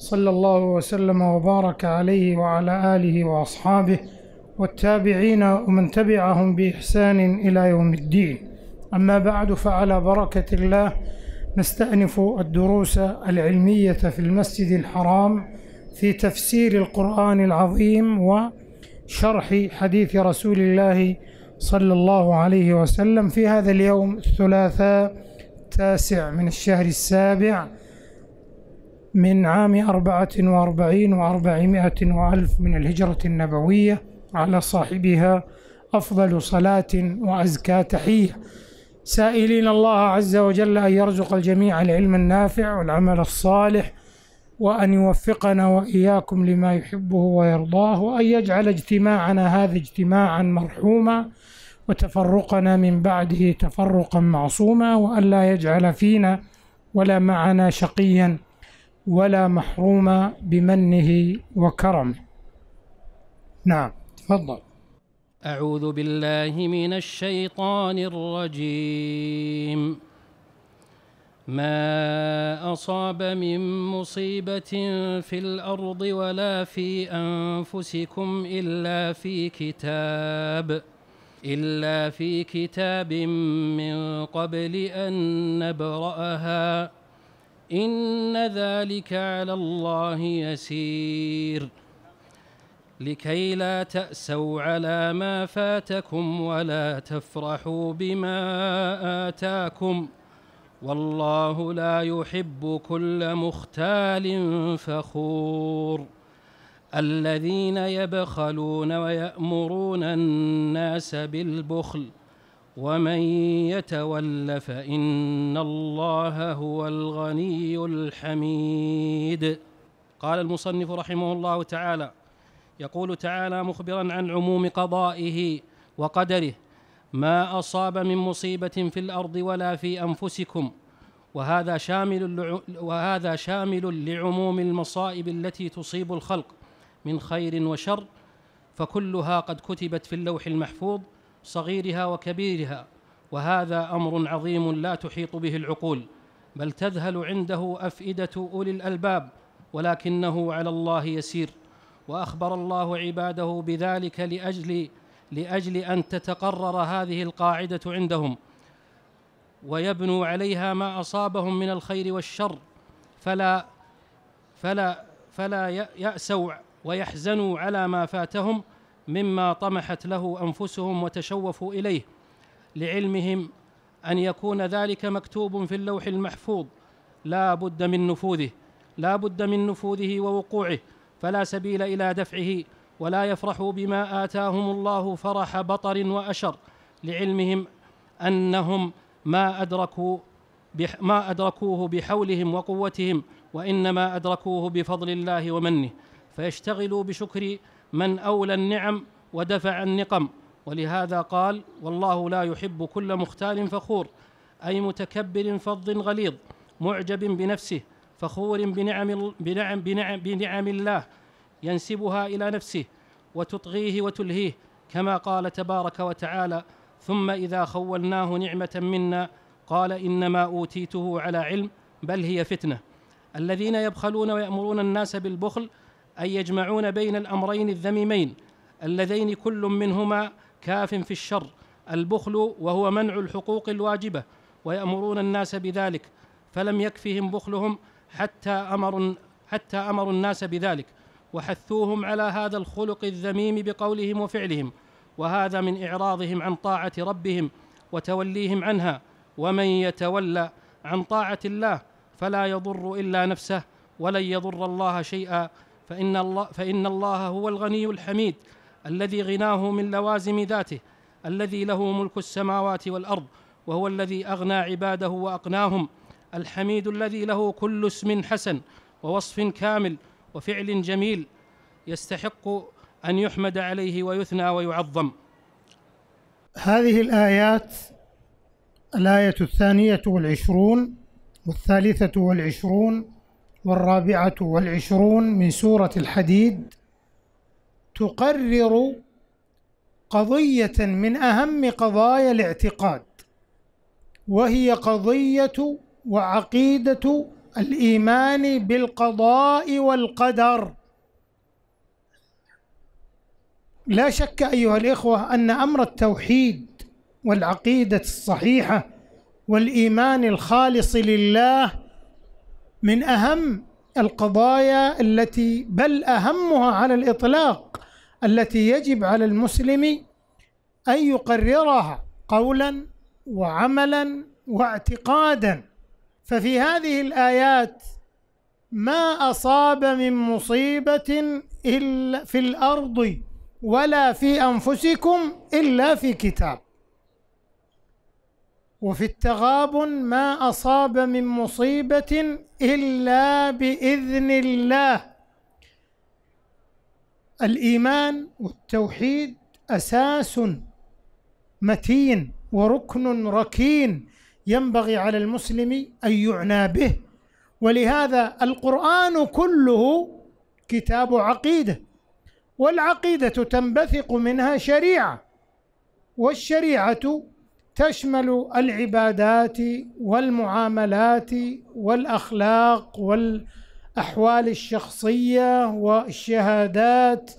صلى الله وسلم وبارك عليه وعلى آله وأصحابه والتابعين ومن تبعهم بإحسان إلى يوم الدين أما بعد فعلى بركة الله نستأنف الدروس العلمية في المسجد الحرام في تفسير القرآن العظيم وشرح حديث رسول الله صلى الله عليه وسلم في هذا اليوم الثلاثاء التاسع من الشهر السابع من عام أربعة وأربعين وأربعمائة وألف من الهجرة النبوية على صاحبها أفضل صلاة وأزكى تحية سائلين الله عز وجل أن يرزق الجميع العلم النافع والعمل الصالح وأن يوفقنا وإياكم لما يحبه ويرضاه وأن يجعل اجتماعنا هذا اجتماعا مرحوما وتفرقنا من بعده تفرقا معصوما وأن لا يجعل فينا ولا معنا شقيا ولا محروم بمنه وكرمه نعم تفضل أعوذ بالله من الشيطان الرجيم ما أصاب من مصيبة في الأرض ولا في أنفسكم إلا في كتاب إلا في كتاب من قبل أن نبرأها إن ذلك على الله يسير لكي لا تأسوا على ما فاتكم ولا تفرحوا بما آتاكم والله لا يحب كل مختال فخور الذين يبخلون ويأمرون الناس بالبخل ومن يتول فان الله هو الغني الحميد قال المصنف رحمه الله تعالى يقول تعالى مخبرا عن عموم قضائه وقدره ما اصاب من مصيبه في الارض ولا في انفسكم وهذا شامل وهذا شامل لعموم المصائب التي تصيب الخلق من خير وشر فكلها قد كتبت في اللوح المحفوظ صغيرها وكبيرها وهذا امر عظيم لا تحيط به العقول بل تذهل عنده افئده اولي الالباب ولكنه على الله يسير واخبر الله عباده بذلك لاجل لاجل ان تتقرر هذه القاعده عندهم ويبنوا عليها ما اصابهم من الخير والشر فلا فلا فلا ياسوا ويحزنوا على ما فاتهم مما طمحت له انفسهم وتشوفوا اليه لعلمهم ان يكون ذلك مكتوب في اللوح المحفوظ لا بد من نفوذه لا بد من نفوذه ووقوعه فلا سبيل الى دفعه ولا يفرحوا بما اتاهم الله فرح بطر واشر لعلمهم انهم ما ادركوا ما ادركوه بحولهم وقوتهم وانما ادركوه بفضل الله ومنه فيشتغلوا بشكر من أولى النعم ودفع النقم ولهذا قال والله لا يحب كل مختال فخور أي متكبر فظ غليظ معجب بنفسه فخور بنعم, بنعم, بنعم, بنعم الله ينسبها إلى نفسه وتطغيه وتلهيه كما قال تبارك وتعالى ثم إذا خولناه نعمة منا قال إنما أوتيته على علم بل هي فتنة الذين يبخلون ويأمرون الناس بالبخل أي يجمعون بين الأمرين الذميمين اللذين كل منهما كاف في الشر البخل وهو منع الحقوق الواجبة ويأمرون الناس بذلك فلم يكفهم بخلهم حتى أمروا حتى أمروا الناس بذلك وحثوهم على هذا الخلق الذميم بقولهم وفعلهم وهذا من إعراضهم عن طاعة ربهم وتوليهم عنها ومن يتولى عن طاعة الله فلا يضر إلا نفسه ولن يضر الله شيئا فإن الله, فإن الله هو الغني الحميد الذي غناه من لوازم ذاته الذي له ملك السماوات والأرض وهو الذي أغنى عباده وأقناهم الحميد الذي له كل اسم حسن ووصف كامل وفعل جميل يستحق أن يحمد عليه ويثنى ويعظم هذه الآيات الآية الثانية والعشرون والثالثة والعشرون والرابعة والعشرون من سورة الحديد تقرر قضية من أهم قضايا الاعتقاد وهي قضية وعقيدة الإيمان بالقضاء والقدر لا شك أيها الإخوة أن أمر التوحيد والعقيدة الصحيحة والإيمان الخالص لله من اهم القضايا التي بل اهمها على الاطلاق التي يجب على المسلم ان يقررها قولا وعملا واعتقادا ففي هذه الايات ما اصاب من مصيبه الا في الارض ولا في انفسكم الا في كتاب وفي التغابن ما أصاب من مصيبة إلا بإذن الله الإيمان والتوحيد أساس متين وركن ركين ينبغي على المسلم أن يعنى به ولهذا القرآن كله كتاب عقيدة والعقيدة تنبثق منها شريعة والشريعة تشمل العبادات والمعاملات والاخلاق والاحوال الشخصيه والشهادات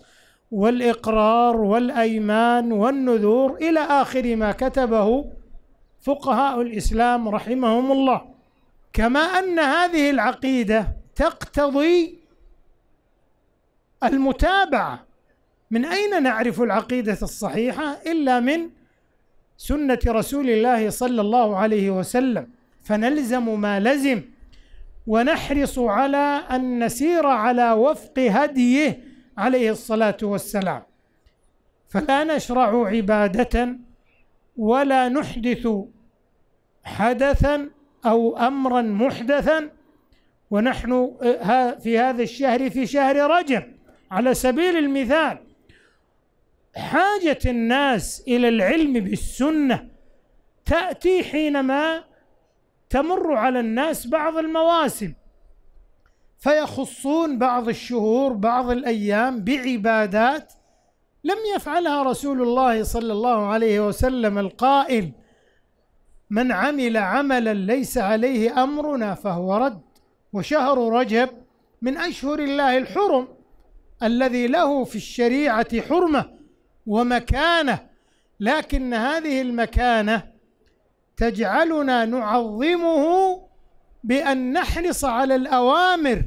والاقرار والايمان والنذور الى اخر ما كتبه فقهاء الاسلام رحمهم الله كما ان هذه العقيده تقتضي المتابعه من اين نعرف العقيده الصحيحه الا من سنة رسول الله صلى الله عليه وسلم فنلزم ما لزم ونحرص على أن نسير على وفق هديه عليه الصلاة والسلام فلا نشرع عبادة ولا نحدث حدثا أو أمرا محدثا ونحن آه، في هذا الشهر في شهر رجب على سبيل المثال حاجة الناس إلى العلم بالسنة تأتي حينما تمر على الناس بعض المواسم فيخصون بعض الشهور بعض الأيام بعبادات لم يفعلها رسول الله صلى الله عليه وسلم القائل من عمل عملا ليس عليه امرنا فهو رد وشهر رجب من اشهر الله الحرم الذي له في الشريعه حرمه ومكانه لكن هذه المكانه تجعلنا نعظمه بان نحرص على الاوامر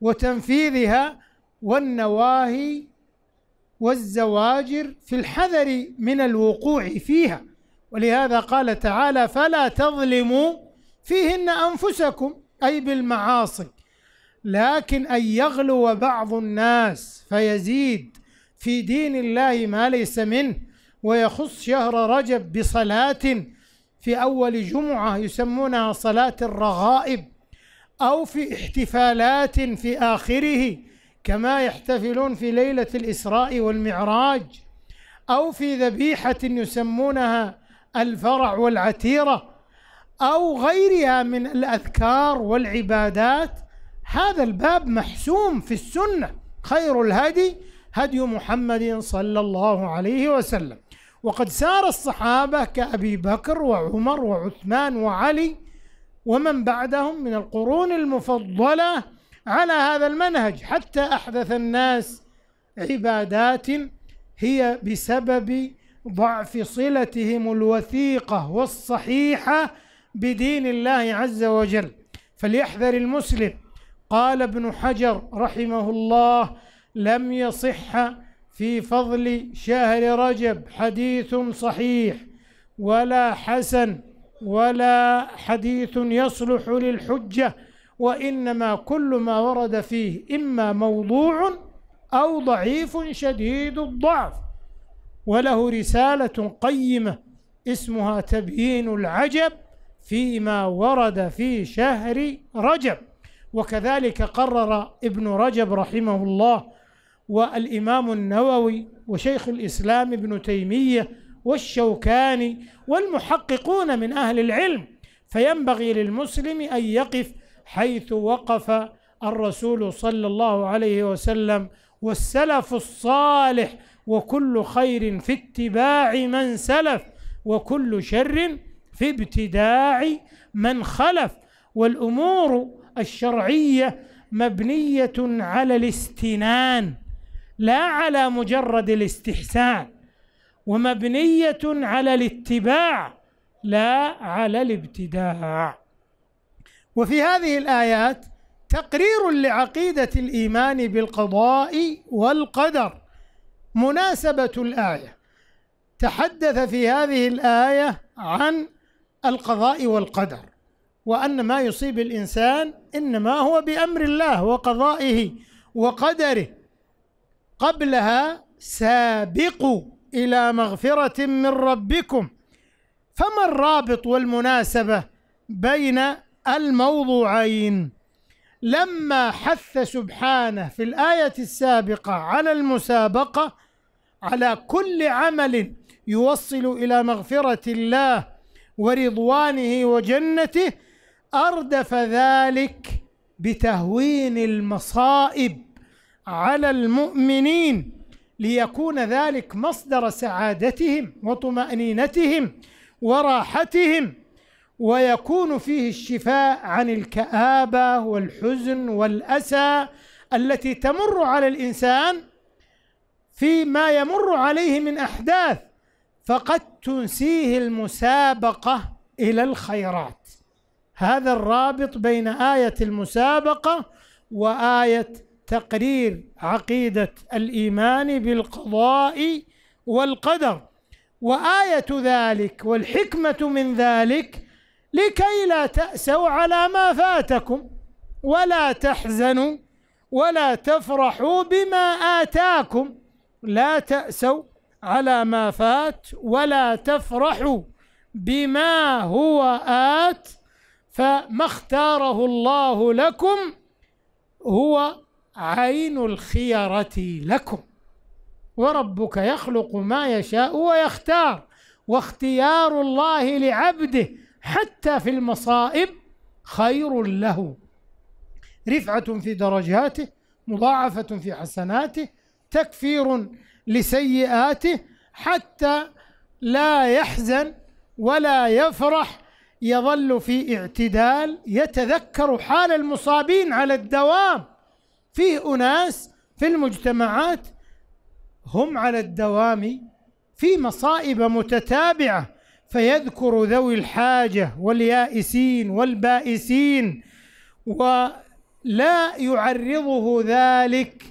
وتنفيذها والنواهي والزواجر في الحذر من الوقوع فيها ولهذا قال تعالى فلا تظلموا فيهن انفسكم اي بالمعاصي لكن ان يغلو بعض الناس فيزيد في دين الله ما ليس منه ويخص شهر رجب بصلاة في أول جمعة يسمونها صلاة الرغائب أو في احتفالات في آخره كما يحتفلون في ليلة الإسراء والمعراج أو في ذبيحة يسمونها الفرع والعتيرة أو غيرها من الأذكار والعبادات هذا الباب محسوم في السنة خير الهدي هدي محمد صلى الله عليه وسلم وقد سار الصحابة كأبي بكر وعمر وعثمان وعلي ومن بعدهم من القرون المفضلة على هذا المنهج حتى أحدث الناس عبادات هي بسبب ضعف صلتهم الوثيقة والصحيحة بدين الله عز وجل فليحذر المسلم قال ابن حجر رحمه الله لم يصح في فضل شهر رجب حديث صحيح ولا حسن ولا حديث يصلح للحجة وإنما كل ما ورد فيه إما موضوع أو ضعيف شديد الضعف وله رسالة قيمة اسمها تبيين العجب فيما ورد في شهر رجب وكذلك قرر ابن رجب رحمه الله والإمام النووي وشيخ الإسلام ابن تيمية والشوكاني والمحققون من أهل العلم فينبغي للمسلم أن يقف حيث وقف الرسول صلى الله عليه وسلم والسلف الصالح وكل خير في اتباع من سلف وكل شر في ابتداع من خلف والأمور الشرعية مبنية على الاستنان لا على مجرد الاستحسان ومبنية على الاتباع لا على الابتداع وفي هذه الآيات تقرير لعقيدة الإيمان بالقضاء والقدر مناسبة الآية تحدث في هذه الآية عن القضاء والقدر وأن ما يصيب الإنسان إنما هو بأمر الله وقضائه وقدره قبلها سابقوا إلى مغفرة من ربكم فما الرابط والمناسبة بين الموضوعين لما حث سبحانه في الآية السابقة على المسابقة على كل عمل يوصل إلى مغفرة الله ورضوانه وجنته أردف ذلك بتهوين المصائب على المؤمنين ليكون ذلك مصدر سعادتهم وطمأنينتهم وراحتهم ويكون فيه الشفاء عن الكآبة والحزن والأسى التي تمر على الإنسان فيما يمر عليه من أحداث فقد تنسيه المسابقة إلى الخيرات هذا الرابط بين آية المسابقة وآية تقرير عقيدة الإيمان بالقضاء والقدر وآية ذلك والحكمة من ذلك لكي لا تأسوا على ما فاتكم ولا تحزنوا ولا تفرحوا بما آتاكم لا تأسوا على ما فات ولا تفرحوا بما هو آت فما اختاره الله لكم هو عين الخيرة لكم وربك يخلق ما يشاء ويختار واختيار الله لعبده حتى في المصائب خير له رفعة في درجاته مضاعفة في حسناته تكفير لسيئاته حتى لا يحزن ولا يفرح يظل في اعتدال يتذكر حال المصابين على الدوام فيه أناس في المجتمعات هم على الدوام في مصائب متتابعة فيذكر ذوي الحاجة واليائسين والبائسين ولا يعرضه ذلك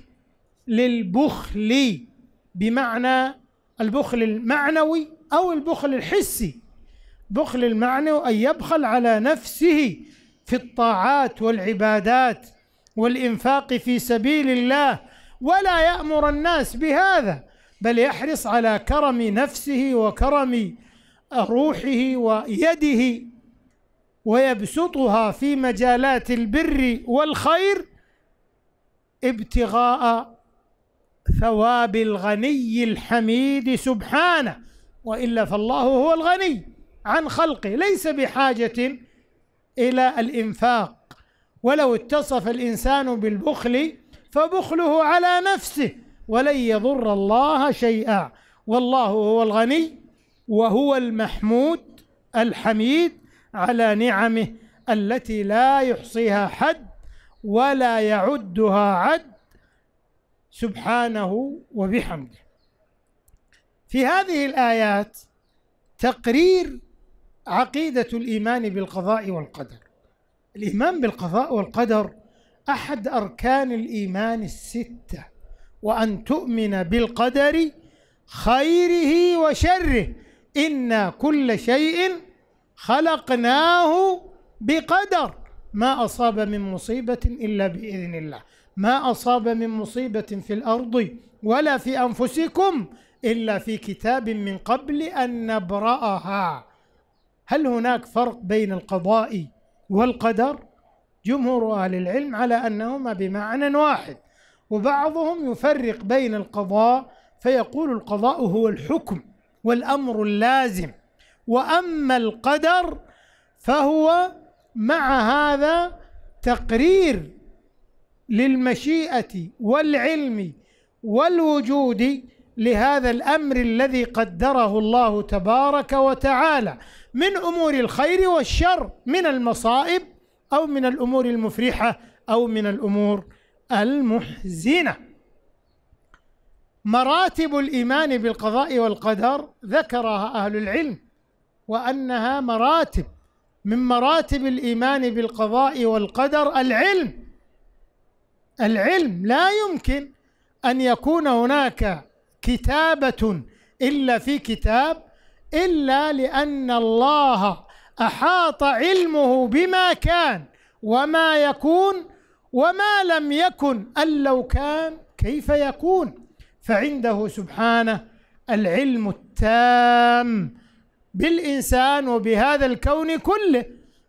للبخل بمعنى البخل المعنوي أو البخل الحسي بخل المعنى أن يبخل على نفسه في الطاعات والعبادات والإنفاق في سبيل الله ولا يأمر الناس بهذا بل يحرص على كرم نفسه وكرم روحه ويده ويبسطها في مجالات البر والخير ابتغاء ثواب الغني الحميد سبحانه والا فالله هو الغني عن خلقه ليس بحاجه الى الانفاق ولو اتصف الإنسان بالبخل فبخله على نفسه ولن يضر الله شيئا والله هو الغني وهو المحمود الحميد على نعمه التي لا يحصيها حد ولا يعدها عد سبحانه وبحمده في هذه الآيات تقرير عقيدة الإيمان بالقضاء والقدر الإيمان بالقضاء والقدر أحد أركان الإيمان الستة وأن تؤمن بالقدر خيره وشره إنا كل شيء خلقناه بقدر ما أصاب من مصيبة إلا بإذن الله ما أصاب من مصيبة في الأرض ولا في أنفسكم إلا في كتاب من قبل أن نبرأها هل هناك فرق بين القضاء والقدر جمهور أهل العلم على أنهما بمعنى واحد وبعضهم يفرق بين القضاء فيقول القضاء هو الحكم والأمر اللازم وأما القدر فهو مع هذا تقرير للمشيئة والعلم والوجود لهذا الأمر الذي قدره الله تبارك وتعالى من امور الخير والشر من المصائب او من الامور المفرحه او من الامور المحزنه مراتب الايمان بالقضاء والقدر ذكرها اهل العلم وانها مراتب من مراتب الايمان بالقضاء والقدر العلم العلم لا يمكن ان يكون هناك كتابه الا في كتاب إلا لأن الله أحاط علمه بما كان وما يكون وما لم يكن أن لو كان كيف يكون فعنده سبحانه العلم التام بالإنسان وبهذا الكون كله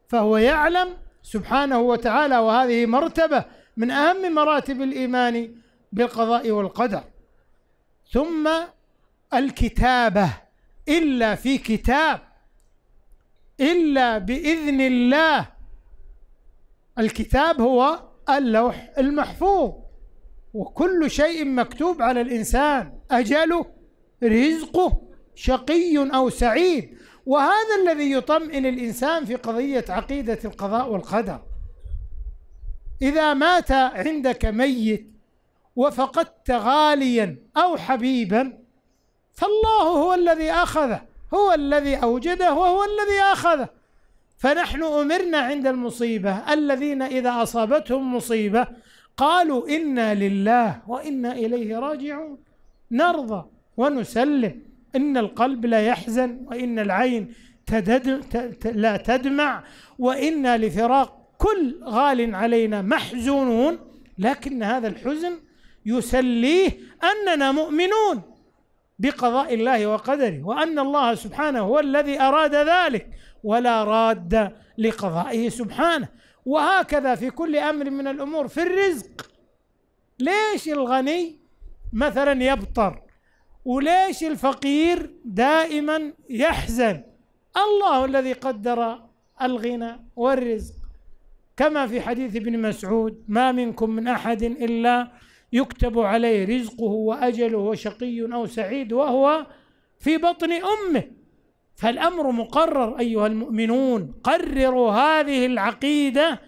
فهو يعلم سبحانه وتعالى وهذه مرتبة من أهم مراتب الإيمان بالقضاء والقدر ثم الكتابة إلا في كتاب إلا بإذن الله الكتاب هو اللوح المحفوظ وكل شيء مكتوب على الإنسان أجله رزقه شقي أو سعيد وهذا الذي يطمئن الإنسان في قضية عقيدة القضاء والقدر إذا مات عندك ميت وفقدت غاليا أو حبيبا فالله هو الذي أخذه هو الذي أوجده وهو الذي أخذه فنحن أمرنا عند المصيبة الذين إذا أصابتهم مصيبة قالوا إنا لله وإنا إليه راجعون نرضى ونسلم إن القلب لا يحزن وإن العين تدد لا تدمع وإنا لفراق كل غال علينا محزونون لكن هذا الحزن يسليه أننا مؤمنون بقضاء الله وقدره وان الله سبحانه هو الذي اراد ذلك ولا راد لقضائه سبحانه وهكذا في كل امر من الامور في الرزق ليش الغني مثلا يبطر وليش الفقير دائما يحزن الله الذي قدر الغنى والرزق كما في حديث ابن مسعود ما منكم من احد الا يكتب عليه رزقه وأجله وشقي أو سعيد وهو في بطن أمه فالأمر مقرر أيها المؤمنون قرروا هذه العقيدة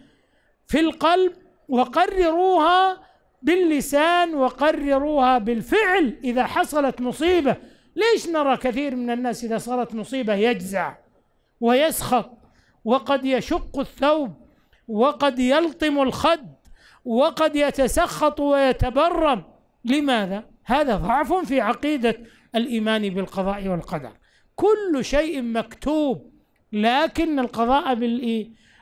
في القلب وقرروها باللسان وقرروها بالفعل إذا حصلت مصيبة ليش نرى كثير من الناس إذا صارت مصيبة يجزع ويسخط وقد يشق الثوب وقد يلطم الخد وقد يتسخط ويتبرم لماذا؟ هذا ضعف في عقيدة الإيمان بالقضاء والقدر كل شيء مكتوب لكن القضاء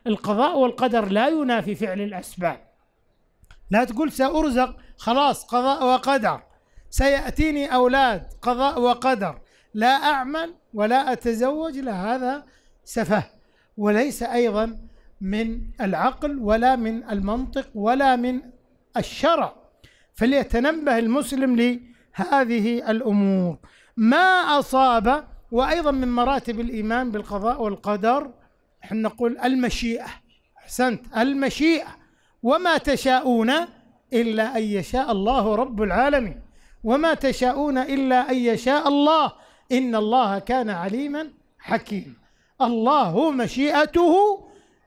القضاء والقدر لا ينافي فعل الأسباب لا تقول سأرزق خلاص قضاء وقدر سيأتيني أولاد قضاء وقدر لا أعمل ولا أتزوج لا هذا سفه وليس أيضا من العقل ولا من المنطق ولا من الشرع فليتنبه المسلم لهذه الامور ما اصاب وايضا من مراتب الايمان بالقضاء والقدر نحن نقول المشيئه احسنت المشيئه وما تشاءون الا ان يشاء الله رب العالمين وما تشاءون الا ان يشاء الله ان الله كان عليما حكيما الله مشيئته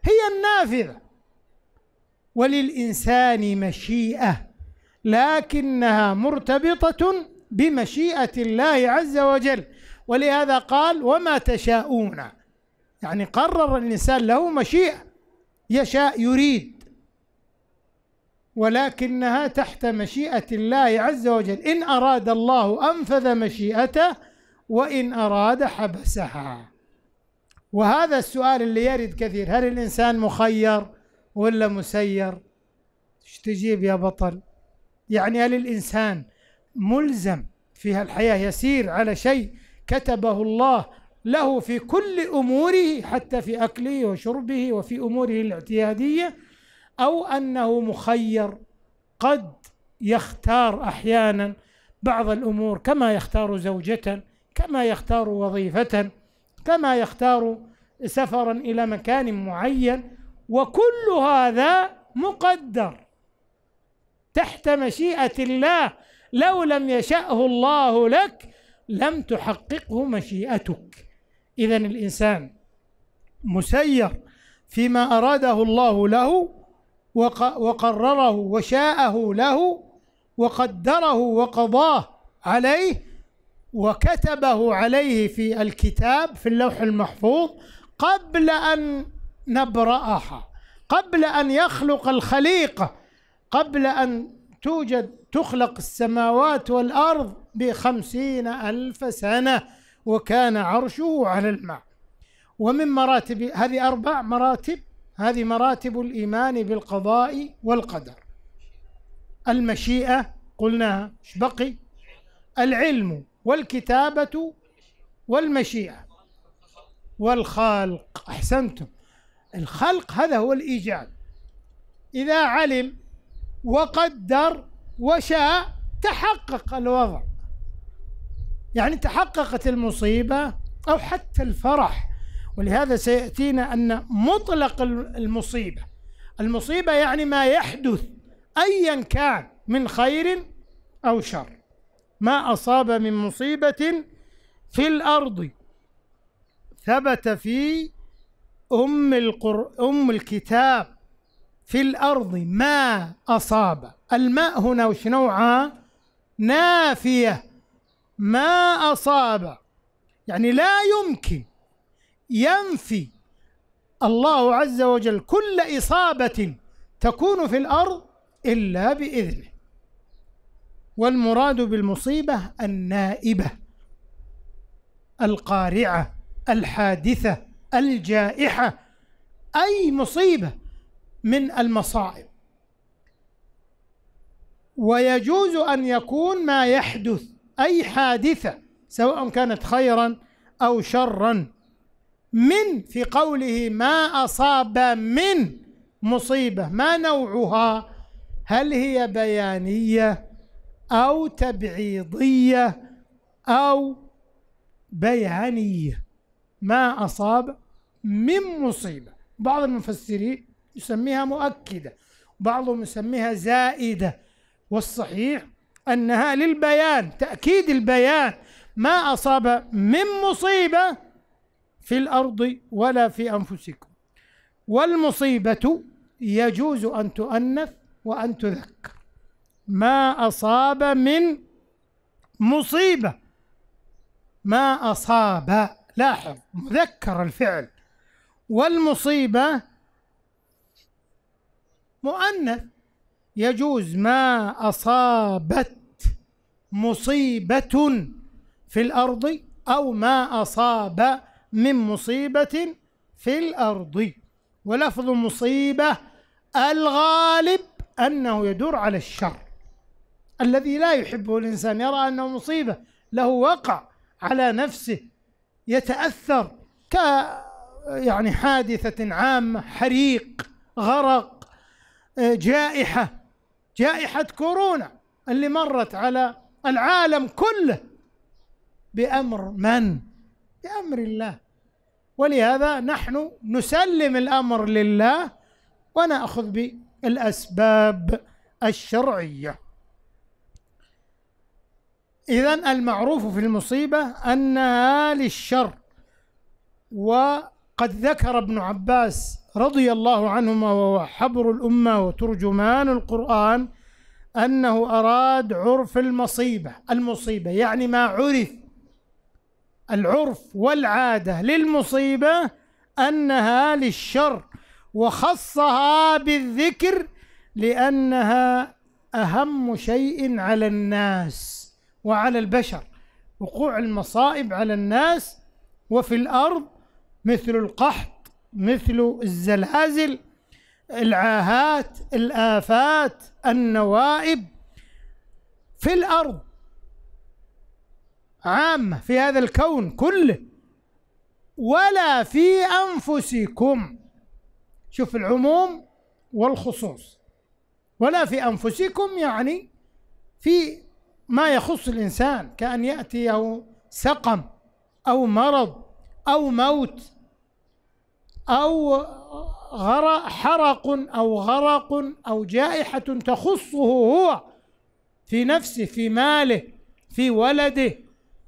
هي النافذة وللإنسان مشيئة لكنها مرتبطة بمشيئة الله عز وجل ولهذا قال وما تشاءون يعني قرر الإنسان له مشيئة يشاء يريد ولكنها تحت مشيئة الله عز وجل إن أراد الله أنفذ مشيئته وإن أراد حبسها وهذا السؤال اللي يرد كثير هل الإنسان مخير ولا مسير ايش تجيب يا بطل يعني هل الإنسان ملزم في الحياه يسير على شيء كتبه الله له في كل أموره حتى في أكله وشربه وفي أموره الاعتيادية أو أنه مخير قد يختار أحيانا بعض الأمور كما يختار زوجة كما يختار وظيفة كما يختار سفرا إلى مكان معين وكل هذا مقدر تحت مشيئة الله لو لم يشأه الله لك لم تحققه مشيئتك إذا الإنسان مسير فيما أراده الله له وقرره وشاءه له وقدره وقضاه عليه وكتبه عليه في الكتاب في اللوح المحفوظ قبل ان نبراها قبل ان يخلق الخليقه قبل ان توجد تخلق السماوات والارض بخمسين الف سنه وكان عرشه على الماء ومن مراتب هذه اربع مراتب هذه مراتب الايمان بالقضاء والقدر المشيئه قلناها ايش بقي العلم والكتابة والمشيئة والخلق أحسنتم الخلق هذا هو الإيجاد إذا علم وقدر وشاء تحقق الوضع يعني تحققت المصيبة أو حتى الفرح ولهذا سيأتينا أن مطلق المصيبة المصيبة يعني ما يحدث أيا كان من خير أو شر ما أصاب من مصيبة في الأرض ثبت في أم القر... أم الكتاب في الأرض ما أصاب الماء هنا وش نوعها نافية ما أصاب يعني لا يمكن ينفي الله عز وجل كل إصابة تكون في الأرض إلا بإذنه والمراد بالمصيبة النائبة القارعة الحادثة الجائحة أي مصيبة من المصائب ويجوز أن يكون ما يحدث أي حادثة سواء كانت خيرا أو شرا من في قوله ما أصاب من مصيبة ما نوعها هل هي بيانية أو تبعيضية أو بيعنية ما أصاب من مصيبة بعض المفسرين يسميها مؤكدة بعضهم يسميها زائدة والصحيح أنها للبيان تأكيد البيان ما أصاب من مصيبة في الأرض ولا في أنفسكم والمصيبة يجوز أن تؤنث وأن تذكر ما أصاب من مصيبة ما أصاب لاحظ مذكر الفعل والمصيبة مؤنث يجوز ما أصابت مصيبة في الأرض أو ما أصاب من مصيبة في الأرض ولفظ مصيبة الغالب أنه يدور على الشر الذي لا يحبه الإنسان يرى أنه مصيبة له وقع على نفسه يتأثر ك يعني حادثة عامة حريق غرق آه، جائحة جائحة كورونا اللي مرت على العالم كله بأمر من؟ بأمر الله ولهذا نحن نسلم الأمر لله ونأخذ بالأسباب الشرعيه إذا المعروف في المصيبة أنها للشر وقد ذكر ابن عباس رضي الله عنهما وهو حبر الأمة وترجمان القرآن أنه أراد عرف المصيبة المصيبة يعني ما عرف العرف والعادة للمصيبة أنها للشر وخصها بالذكر لأنها أهم شيء على الناس وعلى البشر وقوع المصائب على الناس وفي الأرض مثل القحط مثل الزلازل العاهات الآفات النوائب في الأرض عامة في هذا الكون كله ولا في أنفسكم شوف العموم والخصوص ولا في أنفسكم يعني في ما يخص الإنسان كأن يأتيه سقم أو مرض أو موت أو حرق أو غرق أو جائحة تخصه هو في نفسه في ماله في ولده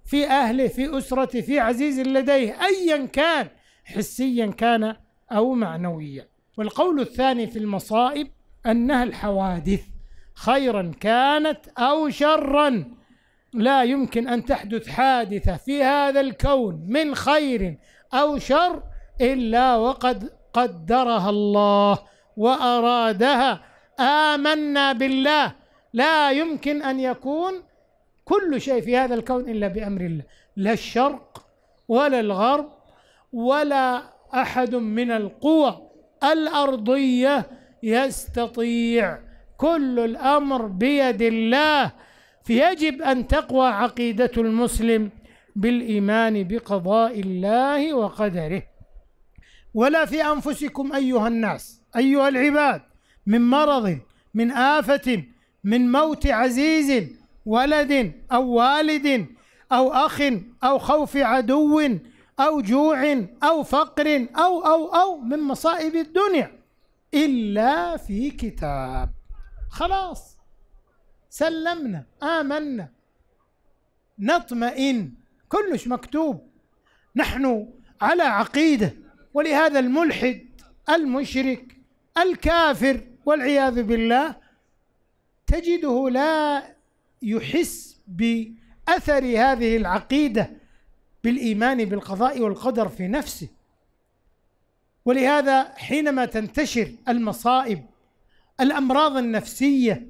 في أهله في أسرته في عزيز لديه أيا كان حسيا كان أو معنويا والقول الثاني في المصائب أنها الحوادث خيرا كانت أو شرا لا يمكن أن تحدث حادثة في هذا الكون من خير أو شر إلا وقد قدرها الله وأرادها آمنا بالله لا يمكن أن يكون كل شيء في هذا الكون إلا بأمر الله لا الشرق ولا الغرب ولا أحد من القوى الأرضية يستطيع كل الامر بيد الله فيجب ان تقوى عقيده المسلم بالايمان بقضاء الله وقدره ولا في انفسكم ايها الناس ايها العباد من مرض من افه من موت عزيز ولد او والد او اخ او خوف عدو او جوع او فقر او او او من مصائب الدنيا الا في كتاب خلاص سلمنا آمنا نطمئن كلش مكتوب نحن على عقيدة ولهذا الملحد المشرك الكافر والعياذ بالله تجده لا يحس بأثر هذه العقيدة بالإيمان بالقضاء والقدر في نفسه ولهذا حينما تنتشر المصائب الامراض النفسيه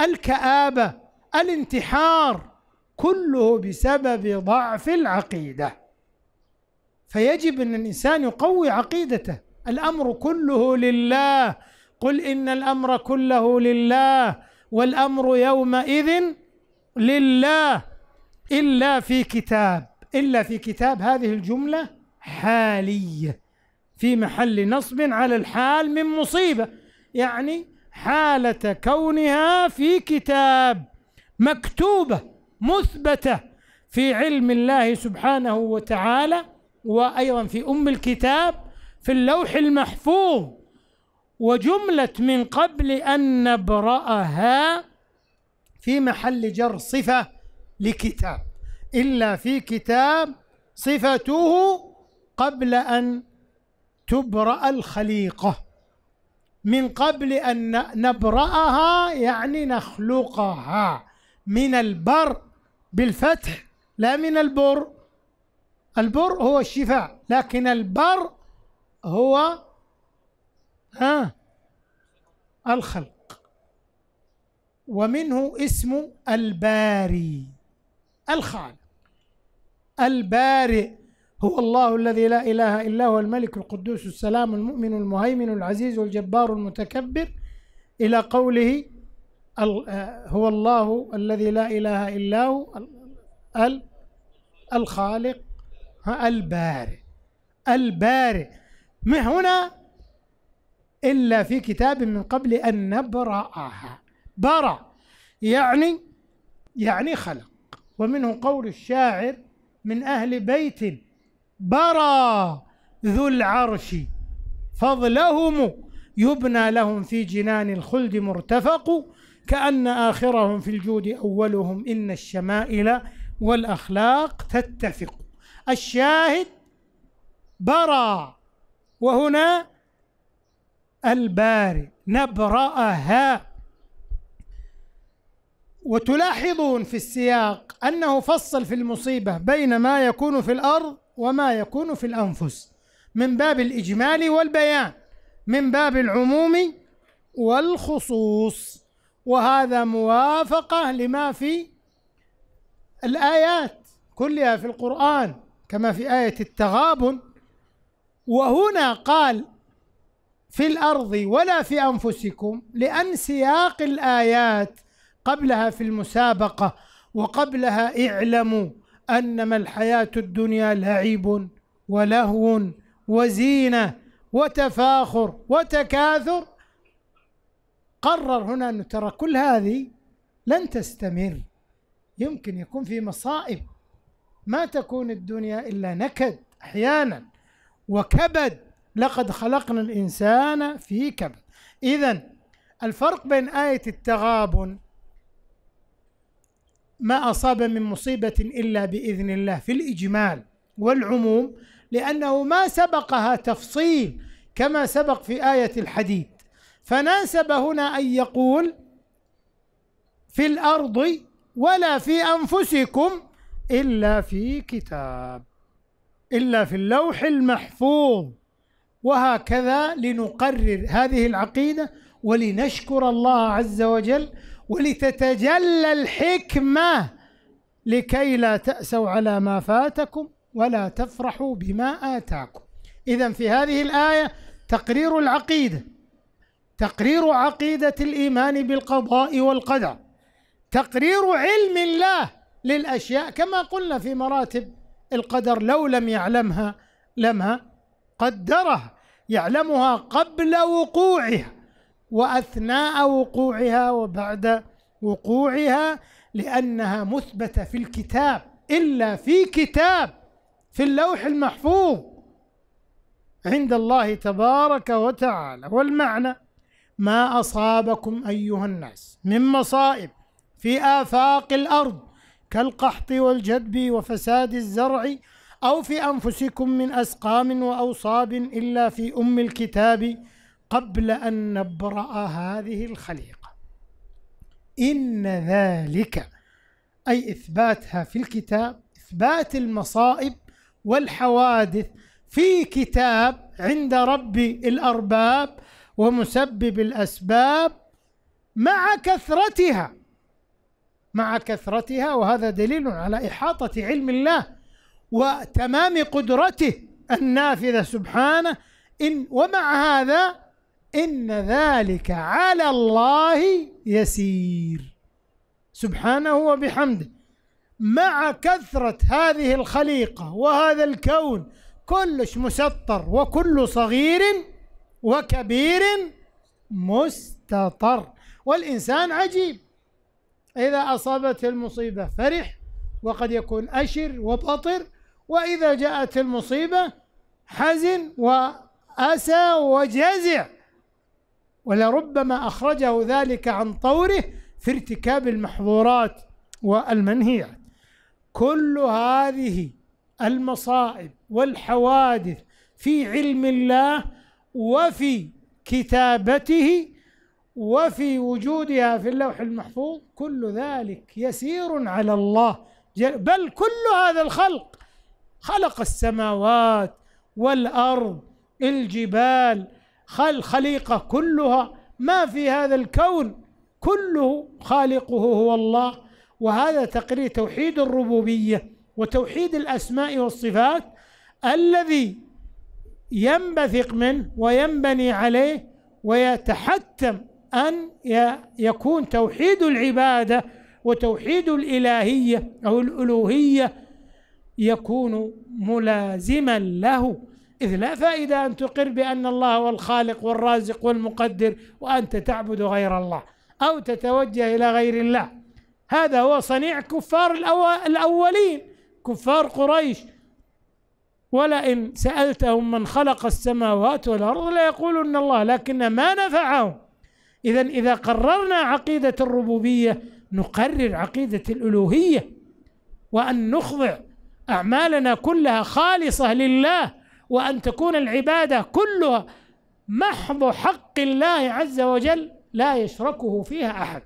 الكابه الانتحار كله بسبب ضعف العقيده فيجب ان الانسان يقوي عقيدته الامر كله لله قل ان الامر كله لله والامر يومئذ لله الا في كتاب الا في كتاب هذه الجمله حاليه في محل نصب على الحال من مصيبه يعني حالة كونها في كتاب مكتوبة مثبتة في علم الله سبحانه وتعالى وأيضا في أم الكتاب في اللوح المحفوظ وجملة من قبل أن نبرأها في محل جر صفة لكتاب إلا في كتاب صفته قبل أن تبرأ الخليقة من قبل أن نبرأها يعني نخلقها من البر بالفتح لا من البر البر هو الشفاء لكن البر هو ها الخلق ومنه اسم الباري الخالق البارئ هو الله الذي لا إله إلا هو الملك القدوس السلام المؤمن المهيمن العزيز الجبار المتكبر إلى قوله آه، هو الله الذي لا إله إلا هو الخالق البارئ البارئ ما هنا إلا في كتاب من قبل أن نبرأها برأ يعني يعني خلق ومنه قول الشاعر من أهل بيت برا ذو العرش فضلهم يبنى لهم في جنان الخلد مرتفق كأن آخرهم في الجود أولهم إن الشمائل والأخلاق تتفق الشاهد برا وهنا الباري نبرأها وتلاحظون في السياق أنه فصل في المصيبة بين ما يكون في الأرض وما يكون في الأنفس من باب الإجمال والبيان من باب العموم والخصوص وهذا موافقة لما في الآيات كلها في القرآن كما في آية التغابن وهنا قال في الأرض ولا في أنفسكم لأن سياق الآيات قبلها في المسابقة وقبلها اعلموا انما الحياه الدنيا لعب ولهو وزينه وتفاخر وتكاثر قرر هنا انه ترى كل هذه لن تستمر يمكن يكون في مصائب ما تكون الدنيا الا نكد احيانا وكبد لقد خلقنا الانسان في كبد اذا الفرق بين ايه التغابن ما أصاب من مصيبة إلا بإذن الله في الإجمال والعموم لأنه ما سبقها تفصيل كما سبق في آية الحديد فناسب هنا أن يقول في الأرض ولا في أنفسكم إلا في كتاب إلا في اللوح المحفوظ وهكذا لنقرر هذه العقيدة ولنشكر الله عز وجل ولتتجلى الحكمة لكي لا تأسوا على ما فاتكم ولا تفرحوا بما آتاكم إذا في هذه الآية تقرير العقيدة تقرير عقيدة الإيمان بالقضاء والقدر تقرير علم الله للأشياء كما قلنا في مراتب القدر لو لم يعلمها لما قدرها يعلمها قبل وقوعها واثناء وقوعها وبعد وقوعها لانها مثبته في الكتاب الا في كتاب في اللوح المحفوظ عند الله تبارك وتعالى والمعنى ما اصابكم ايها الناس من مصائب في آفاق الأرض كالقحط والجدب وفساد الزرع أو في أنفسكم من أسقام وأوصاب إلا في أم الكتاب قبل أن نبرأ هذه الخليقة إن ذلك أي إثباتها في الكتاب إثبات المصائب والحوادث في كتاب عند رب الأرباب ومسبب الأسباب مع كثرتها مع كثرتها وهذا دليل على إحاطة علم الله وتمام قدرته النافذة سبحانه إن ومع هذا إن ذلك على الله يسير سبحانه وبحمده مع كثرة هذه الخليقة وهذا الكون كلش مسطر وكل صغير وكبير مستطر والإنسان عجيب إذا أصابته المصيبة فرح وقد يكون أشر وبطر وإذا جاءت المصيبة حزن وأسى وجزع ولربما أخرجه ذلك عن طوره في ارتكاب المحظورات والمنهيات كل هذه المصائب والحوادث في علم الله وفي كتابته وفي وجودها في اللوح المحفوظ كل ذلك يسير على الله بل كل هذا الخلق خلق السماوات والارض الجبال الخليقة كلها ما في هذا الكون كله خالقه هو الله وهذا تقرير توحيد الربوبية وتوحيد الأسماء والصفات الذي ينبثق منه وينبني عليه ويتحتم أن يكون توحيد العبادة وتوحيد الإلهية أو الألوهية يكون ملازما له إذ لا فائدة أن تقر بأن الله هو الخالق والرازق والمقدر وأنت تعبد غير الله أو تتوجه إلى غير الله هذا هو صنيع كفار الأولين كفار قريش ولئن سألتهم من خلق السماوات والأرض ليقولن الله لكن ما نفعهم إذا إذا قررنا عقيدة الربوبية نقرر عقيدة الألوهية وأن نخضع أعمالنا كلها خالصة لله وأن تكون العبادة كلها محض حق الله عز وجل لا يشركه فيها أحد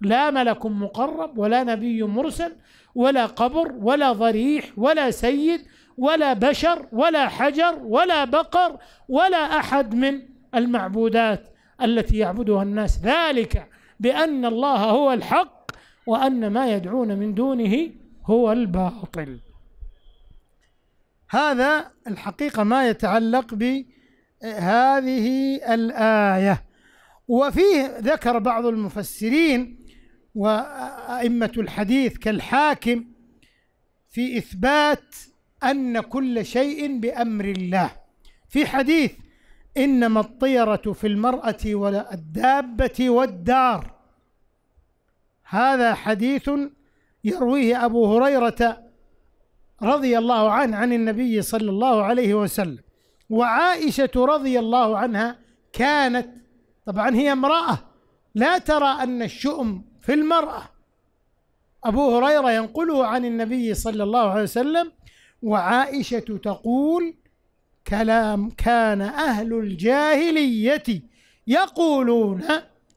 لا ملك مقرب ولا نبي مرسل ولا قبر ولا ضريح ولا سيد ولا بشر ولا حجر ولا بقر ولا أحد من المعبودات التي يعبدها الناس ذلك بأن الله هو الحق وأن ما يدعون من دونه هو الباطل هذا الحقيقة ما يتعلق بهذه الآية وفيه ذكر بعض المفسرين وأئمة الحديث كالحاكم في إثبات أن كل شيء بأمر الله في حديث إنما الطيرة في المرأة والدابة والدار هذا حديث يرويه أبو هريرة رضي الله عنه عن النبي صلى الله عليه وسلم وعائشة رضي الله عنها كانت طبعا هي امرأة لا ترى أن الشؤم في المرأة أبو هريرة ينقله عن النبي صلى الله عليه وسلم وعائشة تقول كلام كان أهل الجاهلية يقولون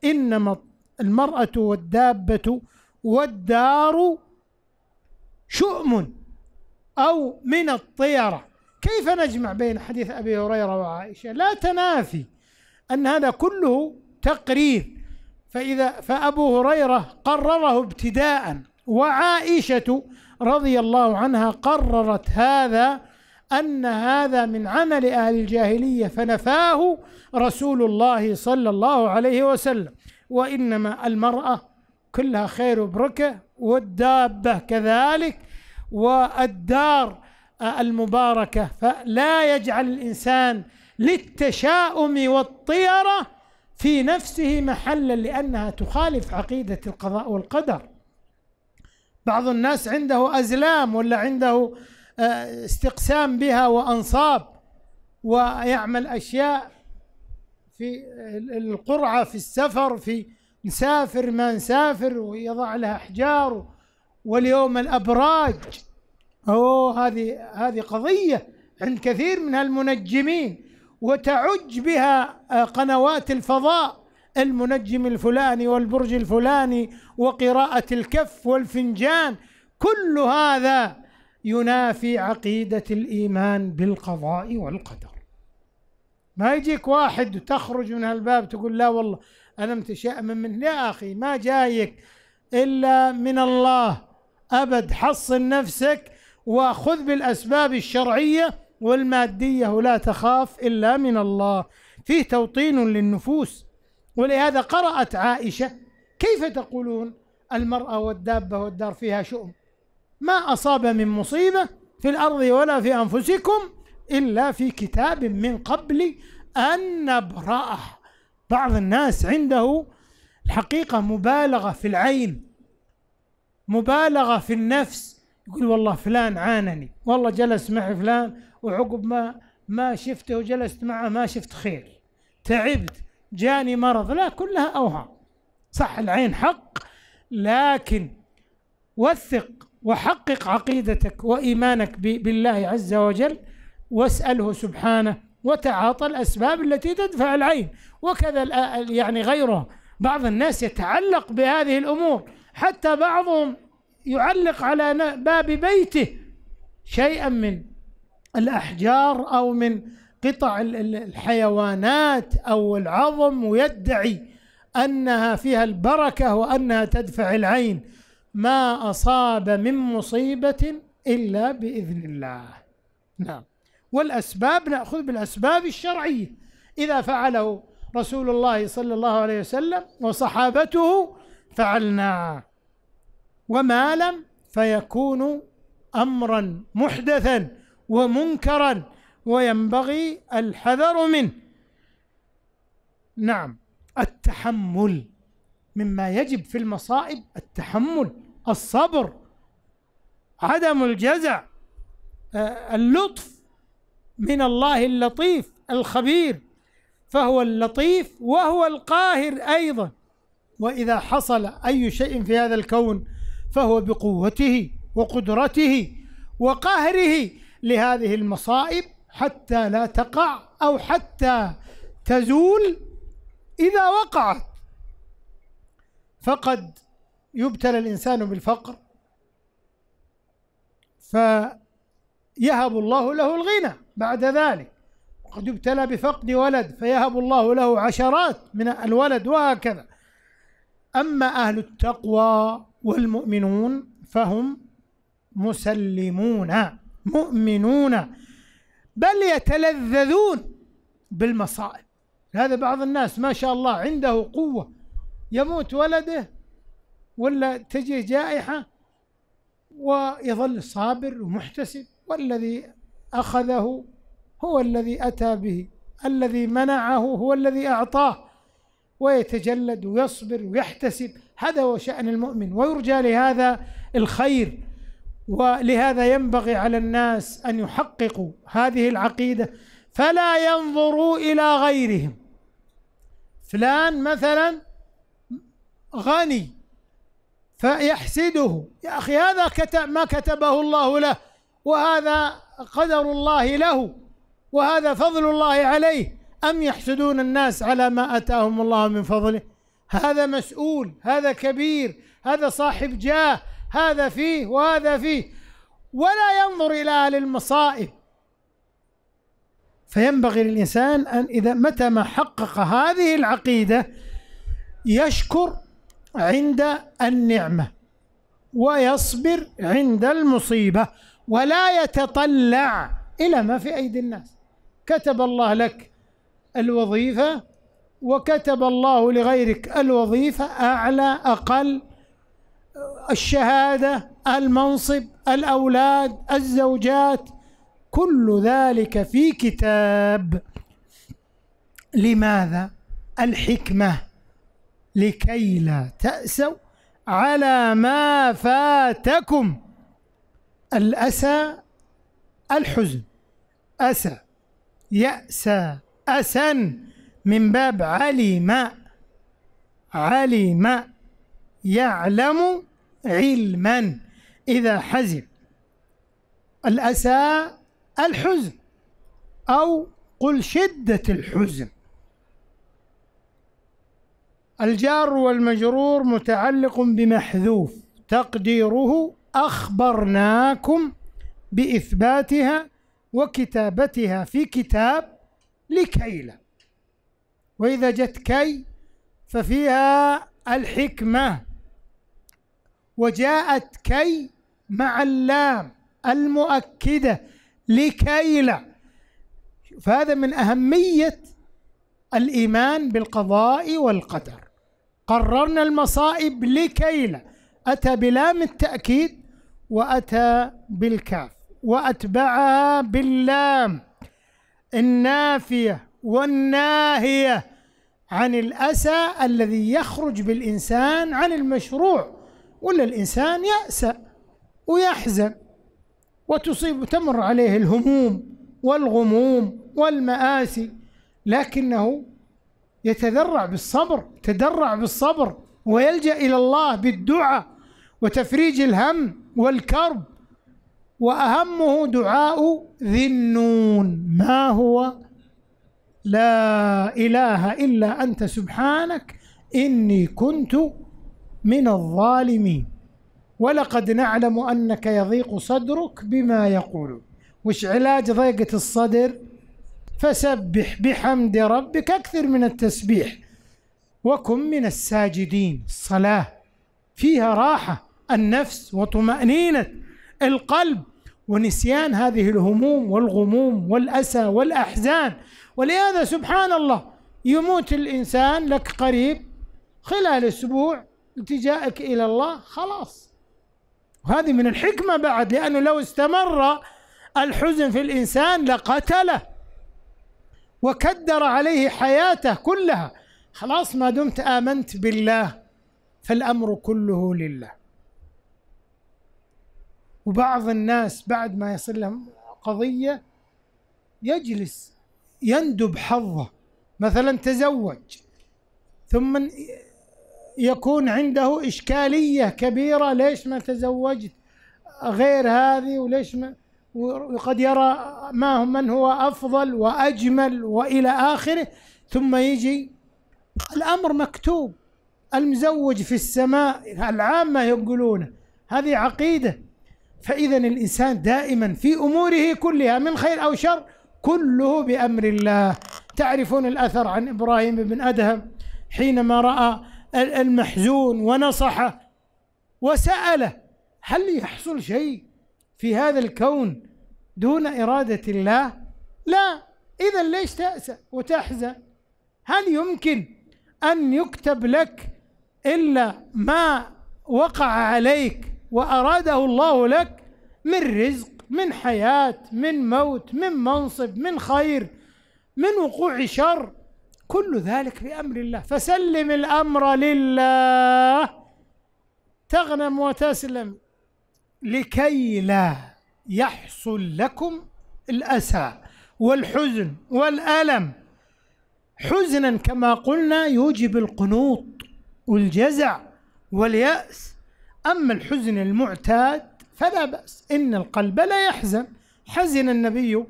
إنما المرأة والدابة والدار شؤم أو من الطيرة كيف نجمع بين حديث أبي هريرة وعائشة لا تنافي أن هذا كله تقرير فإذا فأبو هريرة قرره ابتداء وعائشة رضي الله عنها قررت هذا أن هذا من عمل أهل الجاهلية فنفاه رسول الله صلى الله عليه وسلم وإنما المرأة كلها خير وبركة والدابة كذلك والدار آه، المباركة فلا يجعل الإنسان للتشاؤم والطيرة في نفسه محلا لأنها تخالف عقيدة القضاء والقدر بعض الناس عنده أزلام ولا عنده آه، استقسام بها وأنصاب ويعمل أشياء في القرعة في السفر في نسافر ما نسافر ويضع لها أحجار واليوم الابراج اوه هذه هذه قضيه عند كثير من المنجمين وتعج بها آه، قنوات الفضاء المنجم الفلاني والبرج الفلاني وقراءة الكف والفنجان كل هذا ينافي عقيدة الإيمان بالقضاء والقدر ما يجيك واحد وتخرج من هالباب تقول لا والله أنا متشائم من لا أخي ما جايك إلا من الله أبد حصن نفسك وخذ بالأسباب الشرعية والمادية ولا تخاف إلا من الله فيه توطين للنفوس ولهذا قرأت عائشة كيف تقولون المرأة والدابة والدار فيها شؤم ما أصاب من مصيبة في الأرض ولا في أنفسكم إلا في كتاب من قبل أن نبرأه بعض الناس عنده الحقيقة مبالغة في العين مبالغة في النفس يقول والله فلان عانني والله جلس معي فلان وعقب ما ما شفته وجلست معه ما شفت خير تعبت جاني مرض لا كلها أوهام صح العين حق لكن وثق وحقق عقيدتك وإيمانك بالله عز وجل واسأله سبحانه وتعاطى الأسباب التي تدفع العين وكذا يعني غيره بعض الناس يتعلق بهذه الأمور حتى بعضهم يعلق على باب بيته شيئا من الأحجار أو من قطع الحيوانات أو العظم ويدعي أنها فيها البركة وأنها تدفع العين ما أصاب من مصيبة إلا بإذن الله نعم والأسباب نأخذ بالأسباب الشرعية إذا فعله رسول الله صلى الله عليه وسلم وصحابته فعلنا وما لم فيكون امرا محدثا ومنكرا وينبغي الحذر منه نعم التحمل مما يجب في المصائب التحمل الصبر عدم الجزع آه، اللطف من الله اللطيف الخبير فهو اللطيف وهو القاهر ايضا وإذا حصل أي شيء في هذا الكون فهو بقوته وقدرته وقهره لهذه المصائب حتى لا تقع أو حتى تزول إذا وقعت فقد يبتلى الإنسان بالفقر فيهب الله له الغنى بعد ذلك وقد يبتلى بفقد ولد فيهب الله له عشرات من الولد وهكذا أما أهل التقوى والمؤمنون فهم مسلمون مؤمنون بل يتلذذون بالمصائب هذا بعض الناس ما شاء الله عنده قوة يموت ولده ولا تجي جائحة ويظل صابر ومحتسب والذي أخذه هو الذي أتى به الذي منعه هو الذي أعطاه ويتجلد ويصبر ويحتسب هذا هو شأن المؤمن ويرجى لهذا الخير ولهذا ينبغي على الناس أن يحققوا هذه العقيدة فلا ينظروا إلى غيرهم فلان مثلا غني فيحسده يا أخي هذا كتب ما كتبه الله له وهذا قدر الله له وهذا فضل الله عليه أم يحسدون الناس على ما أتاهم الله من فضله هذا مسؤول هذا كبير هذا صاحب جاه هذا فيه وهذا فيه ولا ينظر إلى أهل المصائب فينبغي للإنسان أن إذا متى ما حقق هذه العقيدة يشكر عند النعمة ويصبر عند المصيبة ولا يتطلع إلى ما في أيدي الناس كتب الله لك الوظيفة وكتب الله لغيرك الوظيفة أعلى أقل الشهادة المنصب الأولاد الزوجات كل ذلك في كتاب لماذا الحكمة لكي لا تأسوا على ما فاتكم الأسى الحزن أسى يأسى أسا من باب علم علم يعلم علما إذا حزن الأسى الحزن أو قل شدة الحزن الجار والمجرور متعلق بمحذوف تقديره أخبرناكم بإثباتها وكتابتها في كتاب لكي لا وإذا جت كي ففيها الحكمة وجاءت كي مع اللام المؤكدة لكي لا فهذا من أهمية الإيمان بالقضاء والقدر قررنا المصائب لكي لا أتى بلام التأكيد وأتى بالكاف وأتبعها باللام النافية والناهية عن الأسى الذي يخرج بالإنسان عن المشروع ولا الإنسان يأسى ويحزن وتصيب تمر عليه الهموم والغموم والمآسي لكنه يتذرع بالصبر تدرع بالصبر ويلجأ إلى الله بالدعاء وتفريج الهم والكرب وأهمه دعاء ذي النون ما هو لا إله إلا أنت سبحانك إني كنت من الظالمين ولقد نعلم أنك يضيق صدرك بما يقولون وش علاج ضيقة الصدر فسبح بحمد ربك أكثر من التسبيح وكن من الساجدين الصلاة فيها راحة النفس وطمأنينة القلب ونسيان هذه الهموم والغموم والأسى والأحزان ولهذا سبحان الله يموت الإنسان لك قريب خلال أسبوع التجائك إلى الله خلاص وهذه من الحكمة بعد لأنه لو استمر الحزن في الإنسان لقتله وكدر عليه حياته كلها خلاص ما دمت آمنت بالله فالأمر كله لله وبعض الناس بعد ما يصل لهم قضية يجلس يندب حظه مثلا تزوج ثم يكون عنده إشكالية كبيرة ليش ما تزوجت غير هذه وليش ما وقد يرى ما هم من هو أفضل وأجمل وإلى آخره ثم يجي الأمر مكتوب المزوج في السماء العامة يقولونه هذه عقيدة فإذا الإنسان دائما في أموره كلها من خير أو شر كله بأمر الله تعرفون الأثر عن إبراهيم بن أدهم حينما رأى المحزون ونصحه وسأله هل يحصل شيء في هذا الكون دون إرادة الله؟ لا إذا ليش تأسى وتحزن؟ هل يمكن أن يكتب لك إلا ما وقع عليك وأراده الله لك من رزق من حياة من موت من منصب من خير من وقوع شر كل ذلك بأمر الله فسلم الأمر لله تغنم وتسلم لكي لا يحصل لكم الأسى والحزن والألم حزنا كما قلنا يوجب القنوط والجزع واليأس أما الحزن المعتاد فلا بأس إن القلب لا يحزن حزن النبي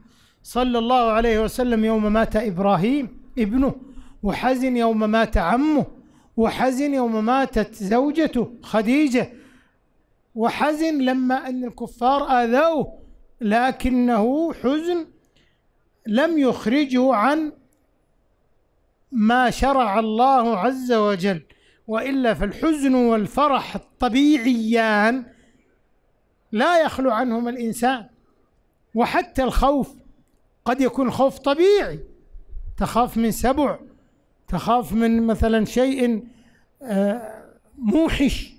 صلى الله عليه وسلم يوم مات إبراهيم ابنه وحزن يوم مات عمه وحزن يوم ماتت زوجته خديجة وحزن لما أن الكفار آذوه لكنه حزن لم يخرجه عن ما شرع الله عز وجل والا فالحزن والفرح الطبيعيان لا يخلو عنهما الانسان وحتى الخوف قد يكون خوف طبيعي تخاف من سبع تخاف من مثلا شيء آه، موحش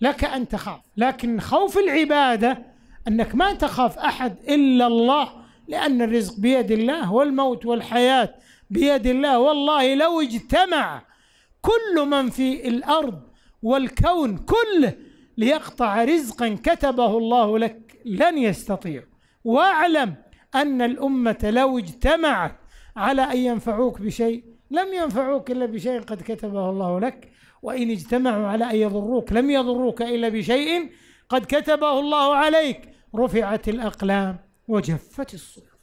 لك ان تخاف لكن خوف العباده انك ما تخاف احد الا الله لان الرزق بيد الله والموت والحياه بيد الله والله لو اجتمع كل من في الارض والكون كله ليقطع رزقا كتبه الله لك لن يستطيع واعلم ان الامه لو اجتمعت على ان ينفعوك بشيء لم ينفعوك الا بشيء قد كتبه الله لك وان اجتمعوا على ان يضروك لم يضروك الا بشيء قد كتبه الله عليك رفعت الاقلام وجفت الصحف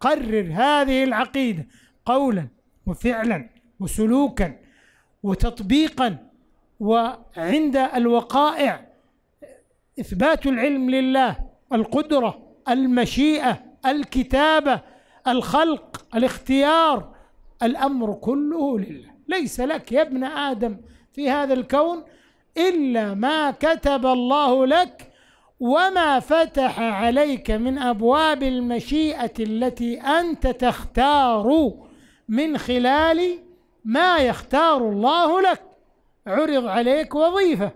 قرر هذه العقيده قولا وفعلا وسلوكا وتطبيقا وعند الوقائع اثبات العلم لله القدره المشيئه الكتابه الخلق الاختيار الامر كله لله ليس لك يا ابن ادم في هذا الكون الا ما كتب الله لك وما فتح عليك من ابواب المشيئه التي انت تختار من خلال ما يختار الله لك عرض عليك وظيفة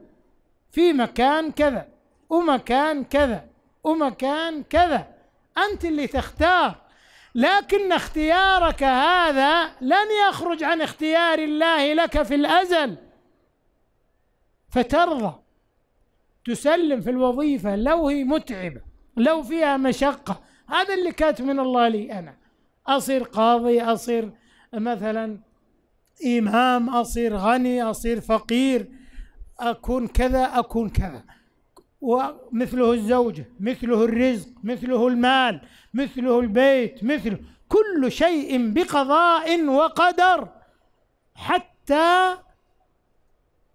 في مكان كذا ومكان كذا ومكان كذا أنت اللي تختار لكن اختيارك هذا لن يخرج عن اختيار الله لك في الأزل فترضى تسلم في الوظيفة لو هي متعبة لو فيها مشقة هذا اللي كانت من الله لي أنا أصير قاضي أصير مثلا إمام أصير غني أصير فقير أكون كذا أكون كذا ومثله الزوجة مثله الرزق مثله المال مثله البيت مثله كل شيء بقضاء وقدر حتى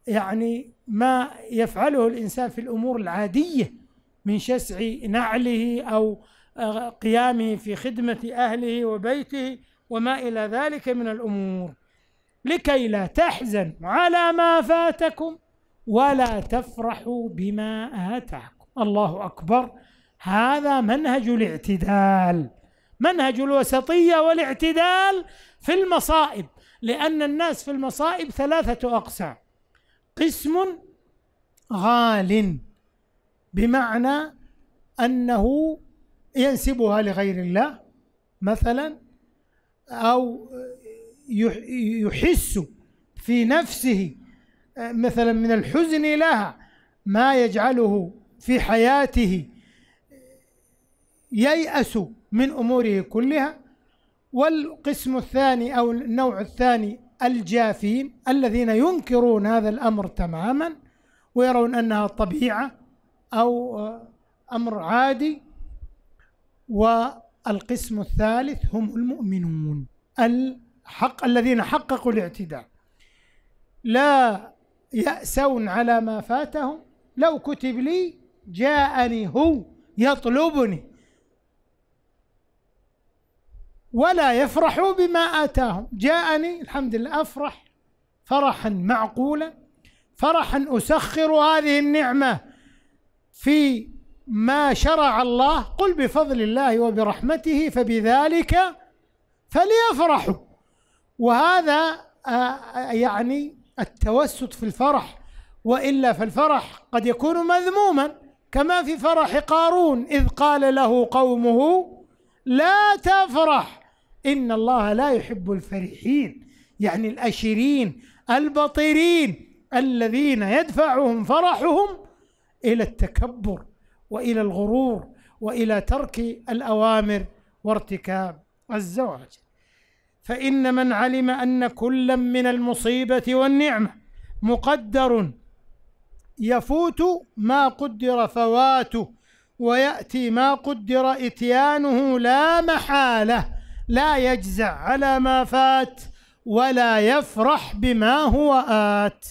يعني ما يفعله الإنسان في الأمور العادية من شسع نعله أو آه، قيامه في خدمة أهله وبيته وما إلى ذلك من الأمور لكي لا تحزنوا على ما فاتكم ولا تفرحوا بما آتاكم الله أكبر هذا منهج الاعتدال منهج الوسطية والاعتدال في المصائب لأن الناس في المصائب ثلاثة أقسام قسم غال بمعنى أنه ينسبها لغير الله مثلا أو يحس في نفسه آه، مثلا من الحزن لها ما يجعله في حياته ييأس من أموره كلها والقسم الثاني أو النوع الثاني الجافين الذين ينكرون هذا الأمر تماما ويرون أنها طبيعة أو آه، أمر عادي والقسم الثالث هم المؤمنون حق الذين حققوا الاعتداء لا يأسون على ما فاتهم لو كتب لي جاءني هو يطلبني ولا يفرحوا بما آتاهم جاءني الحمد لله أفرح فرحا معقولا فرحا أسخر هذه النعمة في ما شرع الله قل بفضل الله وبرحمته فبذلك فليفرحوا وهذا آه، آه، يعني التوسط في الفرح والا فالفرح قد يكون مذموما كما في فرح قارون اذ قال له قومه لا تفرح ان الله لا يحب الفرحين يعني الاشرين البطرين الذين يدفعهم فرحهم الى التكبر والى الغرور والى ترك الاوامر وارتكاب الزواج فإن من علم أن كلا من المصيبة والنعمة مقدر يفوت ما قدر فواته ويأتي ما قدر إتيانه لا محالة لا يجزع على ما فات ولا يفرح بما هو آت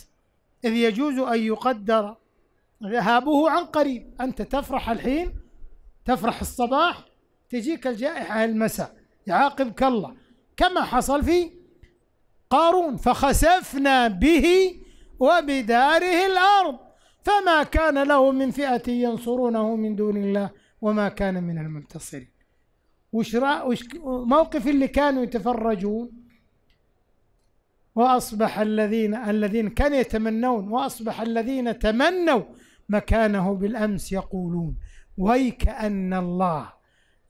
إذ يجوز أن يقدر ذهابه عن قريب أنت تفرح الحين تفرح الصباح تجيك الجائحة المساء يعاقبك الله كما حصل في قارون فخسفنا به وبداره الأرض فما كان له من فئة ينصرونه من دون الله وما كان من المنتصرين وش, وش موقف اللي كانوا يتفرجون وأصبح الذين الذين كانوا يتمنون وأصبح الذين تمنوا مكانه بالأمس يقولون ويك أن الله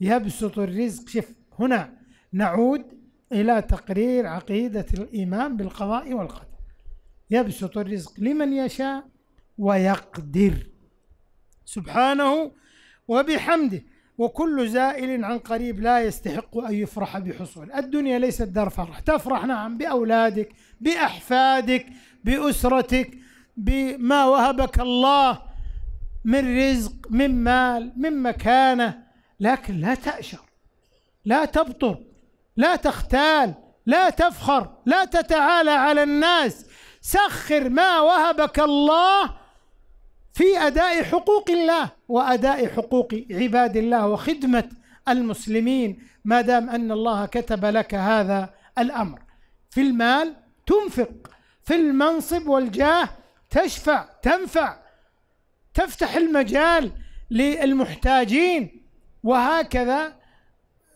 يبسط الرزق شف هنا نعود إلى تقرير عقيدة الإيمان بالقضاء والقدر يبسط الرزق لمن يشاء ويقدر سبحانه وبحمده وكل زائل عن قريب لا يستحق أن يفرح بحصول الدنيا ليست دار فرح تفرح نعم بأولادك بأحفادك بأسرتك بما وهبك الله من رزق من مال من مكانة لكن لا تأشر لا تبطر لا تختال لا تفخر لا تتعالى على الناس سخر ما وهبك الله في اداء حقوق الله واداء حقوق عباد الله وخدمه المسلمين ما دام ان الله كتب لك هذا الامر في المال تنفق في المنصب والجاه تشفع تنفع تفتح المجال للمحتاجين وهكذا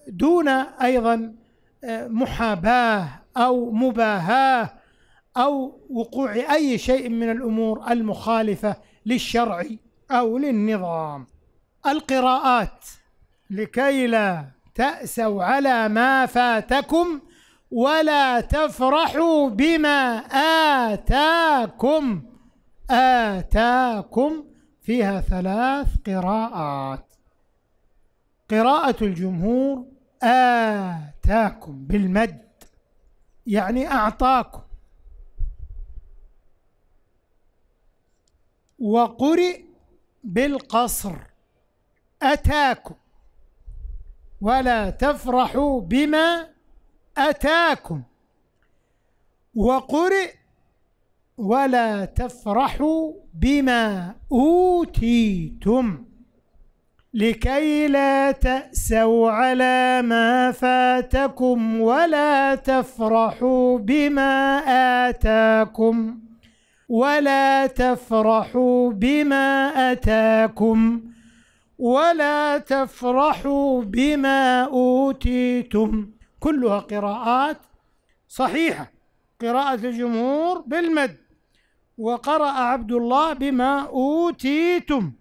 دون ايضا محاباه او مباهاه او وقوع اي شيء من الامور المخالفه للشرع او للنظام. القراءات لكي لا تأسوا على ما فاتكم ولا تفرحوا بما آتاكم آتاكم فيها ثلاث قراءات قراءة الجمهور آتاكم بالمد يعني أعطاكم وقرئ بالقصر أتاكم ولا تفرحوا بما أتاكم وقرئ ولا تفرحوا بما أوتيتم لكي لا تأسوا على ما فاتكم ولا تفرحوا بما آتاكم ولا تفرحوا بما أتاكم ولا تفرحوا بما أوتيتم كلها قراءات صحيحة قراءة الجمهور بالمد وقرأ عبد الله بما أوتيتم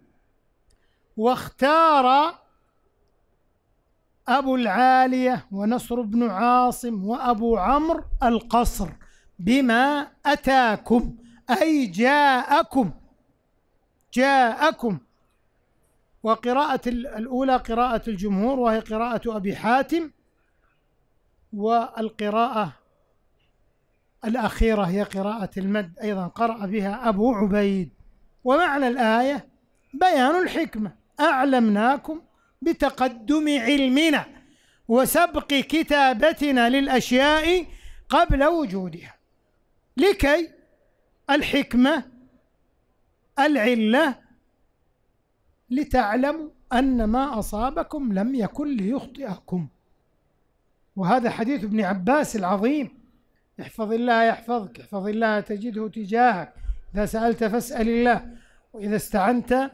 واختار أبو العالية ونصر بن عاصم وأبو عمرو القصر بما أتاكم أي جاءكم جاءكم وقراءة الأولى قراءة الجمهور وهي قراءة أبي حاتم والقراءة الأخيرة هي قراءة المد أيضا قرأ بها أبو عبيد ومعنى الآية بيان الحكمة أعلمناكم بتقدم علمنا وسبق كتابتنا للأشياء قبل وجودها لكي الحكمة العلة لتعلموا أن ما أصابكم لم يكن ليخطئكم وهذا حديث ابن عباس العظيم احفظ الله يحفظك احفظ الله تجده تجاهك إذا سألت فاسأل الله وإذا استعنت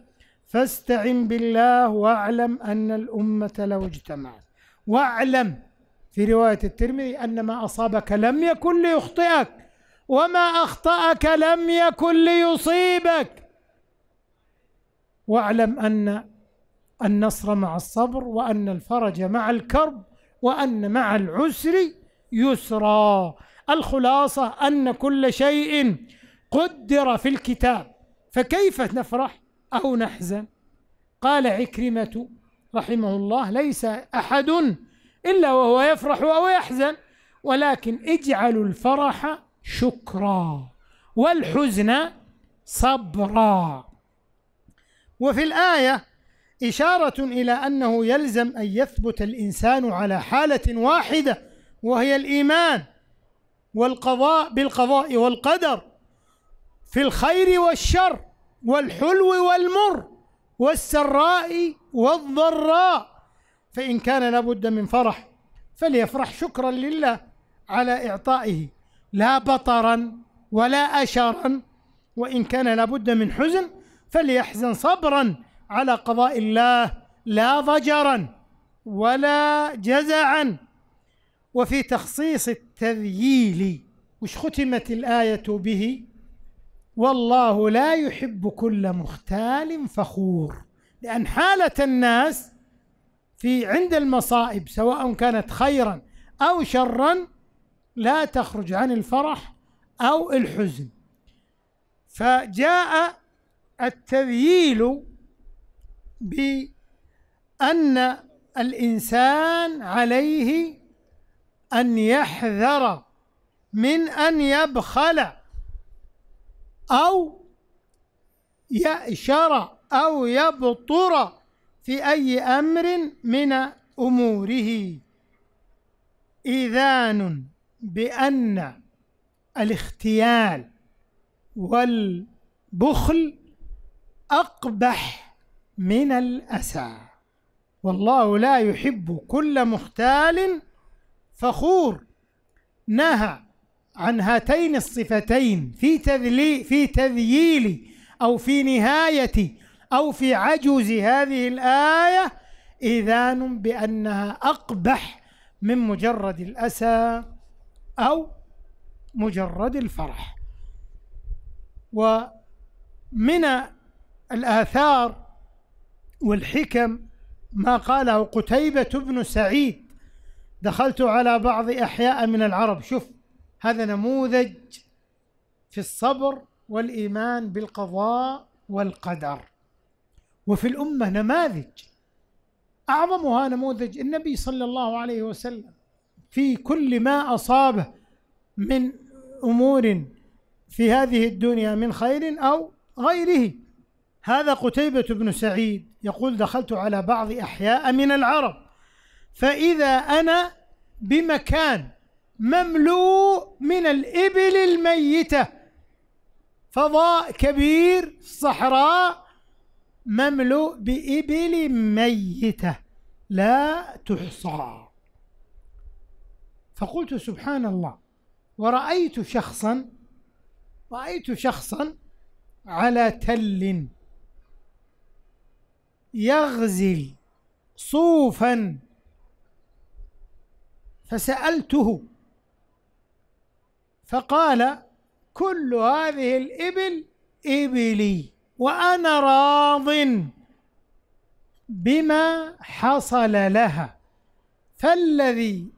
فاستعن بالله واعلم أن الأمة لو اجتمعت واعلم في رواية الترمذي أن ما أصابك لم يكن ليخطئك وما أخطأك لم يكن ليصيبك واعلم أن النصر مع الصبر وأن الفرج مع الكرب وأن مع العسر يسرا الخلاصة أن كل شيء قدر في الكتاب فكيف نفرح أو نحزن قال عكرمة رحمه الله ليس أحد إلا وهو يفرح أو يحزن ولكن اجعلوا الفرح شكرا والحزن صبرا وفي الآية إشارة إلى أنه يلزم أن يثبت الإنسان على حالة واحدة وهي الإيمان والقضاء بالقضاء والقدر في الخير والشر والحلو والمر والسراء والضراء فإن كان لابد من فرح فليفرح شكرا لله على إعطائه لا بطرا ولا أشرا وإن كان لابد من حزن فليحزن صبرا على قضاء الله لا ضجرا ولا جزعا وفي تخصيص التذييل وش ختمت الآية به والله لا يحب كل مختال فخور لأن حالة الناس في عند المصائب سواء كانت خيرا أو شرا لا تخرج عن الفرح أو الحزن فجاء التذييل بأن الإنسان عليه أن يحذر من أن يبخل أو يأشر أو يبطر في أي أمر من أموره إذان بأن الاختيال والبخل أقبح من الأسى والله لا يحب كل مختال فخور نهى عن هاتين الصفتين في تذلي في تذييل أو في نهاية أو في عجوز هذه الآية إذان بأنها أقبح من مجرد الأسى أو مجرد الفرح ومن الآثار والحكم ما قاله قتيبة بن سعيد دخلت على بعض أحياء من العرب شوف هذا نموذج في الصبر والايمان بالقضاء والقدر وفي الامه نماذج اعظمها نموذج النبي صلى الله عليه وسلم في كل ما اصابه من امور في هذه الدنيا من خير او غيره هذا قتيبة بن سعيد يقول دخلت على بعض أحياء من العرب فإذا أنا بمكان مملوء من الإبل الميتة فضاء كبير صحراء مملوء بإبل ميتة لا تحصى فقلت سبحان الله ورأيت شخصا رأيت شخصا على تل يغزل صوفا فسألته فقال كل هذه الإبل إبلي وأنا راض بما حصل لها فالذي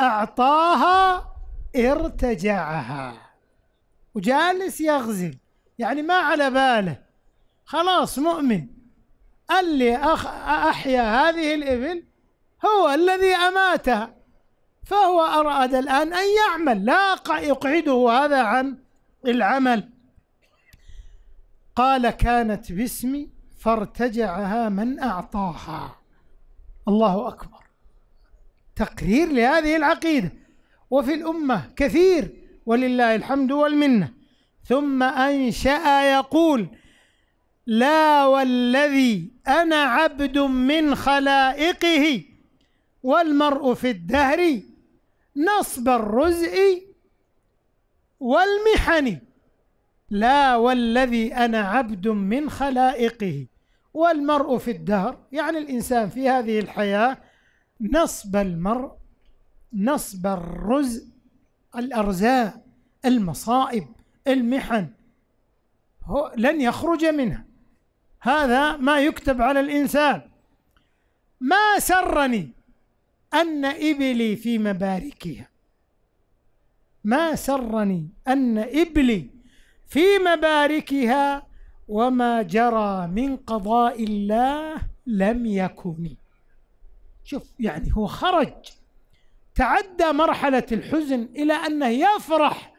أعطاها ارتجعها وجالس يغزل يعني ما على باله خلاص مؤمن اللي أحيا هذه الإبل هو الذي أماتها فهو أراد الآن أن يعمل لا يقعده هذا عن العمل قال كانت باسمي فارتجعها من أعطاها الله أكبر تقرير لهذه العقيدة وفي الأمة كثير ولله الحمد والمنة ثم أنشأ يقول لا والذي أنا عبد من خلائقه والمرء في الدهر نصب الرزء والمحن لا والذي أنا عبد من خلائقه والمرء في الدهر يعني الإنسان في هذه الحياة نصب المرء نصب الرزء الارزاء المصائب المحن هو لن يخرج منها هذا ما يكتب على الإنسان ما سرني أن إبلي في مباركها ما سرني أن إبلي في مباركها وما جرى من قضاء الله لم يكن شوف يعني هو خرج تعدى مرحلة الحزن إلى أنه يفرح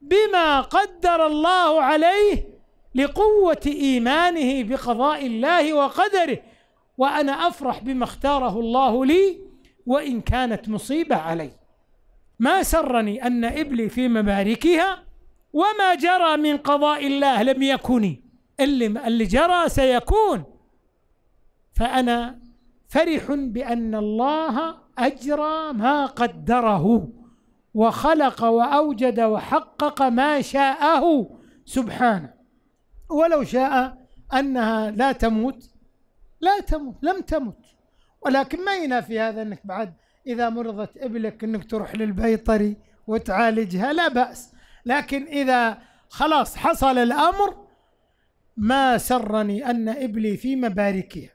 بما قدر الله عليه لقوة إيمانه بقضاء الله وقدره وأنا أفرح بما اختاره الله لي وإن كانت مصيبة علي ما سرني أن إبلي في مباركها وما جرى من قضاء الله لم يكن اللي, اللي جرى سيكون فأنا فرح بأن الله أجرى ما قدره وخلق وأوجد وحقق ما شاءه سبحانه ولو شاء أنها لا تموت لا تموت لم تمت ولكن ما ينافي هذا انك بعد اذا مرضت ابلك انك تروح للبيطري وتعالجها لا باس لكن اذا خلاص حصل الامر ما سرني ان ابلي في مباركها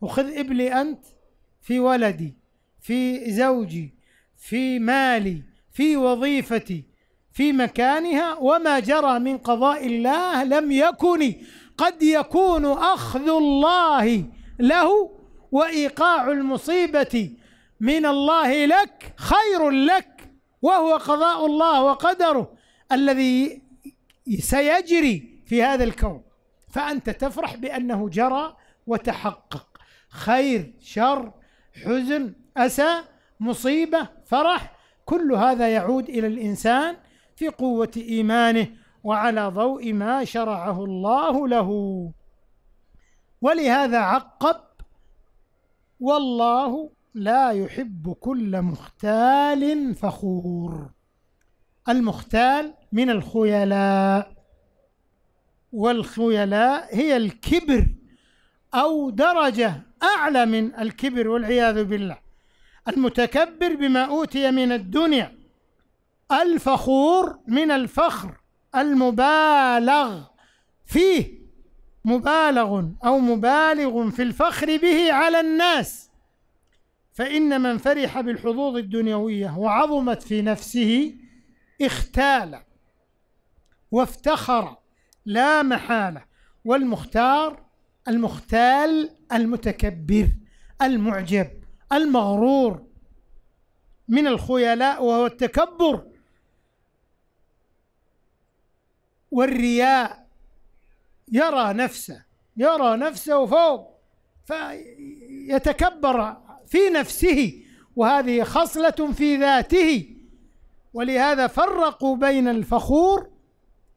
وخذ ابلي انت في ولدي في زوجي في مالي في وظيفتي في مكانها وما جرى من قضاء الله لم يكن قد يكون اخذ الله له وإيقاع المصيبة من الله لك خير لك وهو قضاء الله وقدره الذي سيجري في هذا الكون فأنت تفرح بأنه جرى وتحقق خير شر حزن أسى مصيبة فرح كل هذا يعود إلى الإنسان في قوة إيمانه وعلى ضوء ما شرعه الله له ولهذا عقب والله لا يحب كل مختال فخور المختال من الخيلاء والخيلاء هي الكبر أو درجة أعلى من الكبر والعياذ بالله المتكبر بما أوتي من الدنيا الفخور من الفخر المبالغ فيه مبالغ أو مبالغ في الفخر به على الناس فإن من فرح بالحظوظ الدنيوية وعظمت في نفسه اختال وافتخر لا محالة والمختار المختال المتكبر المعجب المغرور من الخيلاء وهو التكبر والرياء يرى نفسه يرى نفسه فوق فيتكبر في نفسه وهذه خصلة في ذاته ولهذا فرقوا بين الفخور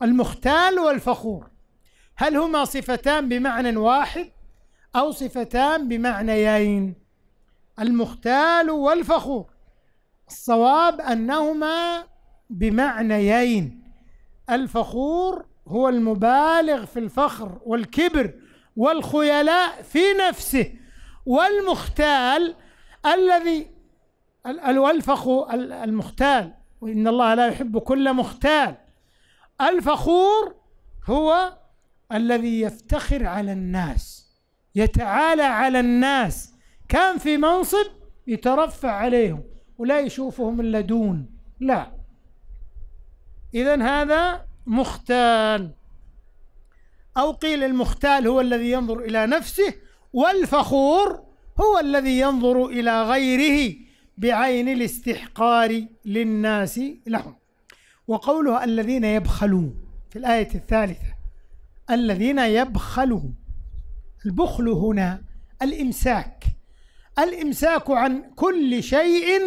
المختال والفخور هل هما صفتان بمعنى واحد أو صفتان بمعنيين المختال والفخور الصواب أنهما بمعنيين الفخور هو المبالغ في الفخر والكبر والخيلاء في نفسه والمختال الذي الفخ المختال وإن الله لا يحب كل مختال الفخور هو الذي يفتخر على الناس يتعالى على الناس كان في منصب يترفع عليهم ولا يشوفهم إلا دون لا إذا هذا مختال أو قيل المختال هو الذي ينظر إلى نفسه والفخور هو الذي ينظر إلى غيره بعين الاستحقار للناس لهم وقولها الذين يبخلون في الآية الثالثة الذين يبخلون البخل هنا الإمساك الإمساك عن كل شيء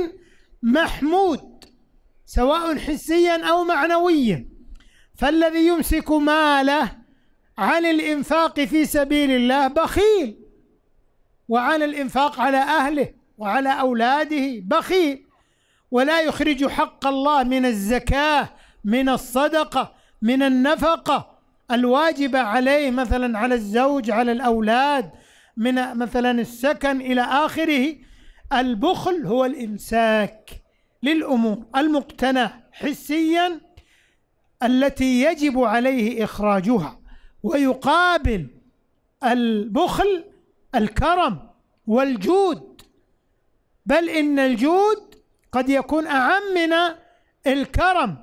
محمود سواء حسيا أو معنويا فالذي يمسك ماله عن الإنفاق في سبيل الله بخيل وعن الإنفاق على أهله وعلى أولاده بخيل ولا يخرج حق الله من الزكاة من الصدقة من النفقة الواجبة عليه مثلا على الزوج على الأولاد من مثلا السكن إلى آخره البخل هو الإمساك للأمور المقتنى حسيا التي يجب عليه إخراجها ويقابل البخل الكرم والجود بل إن الجود قد يكون أعم من الكرم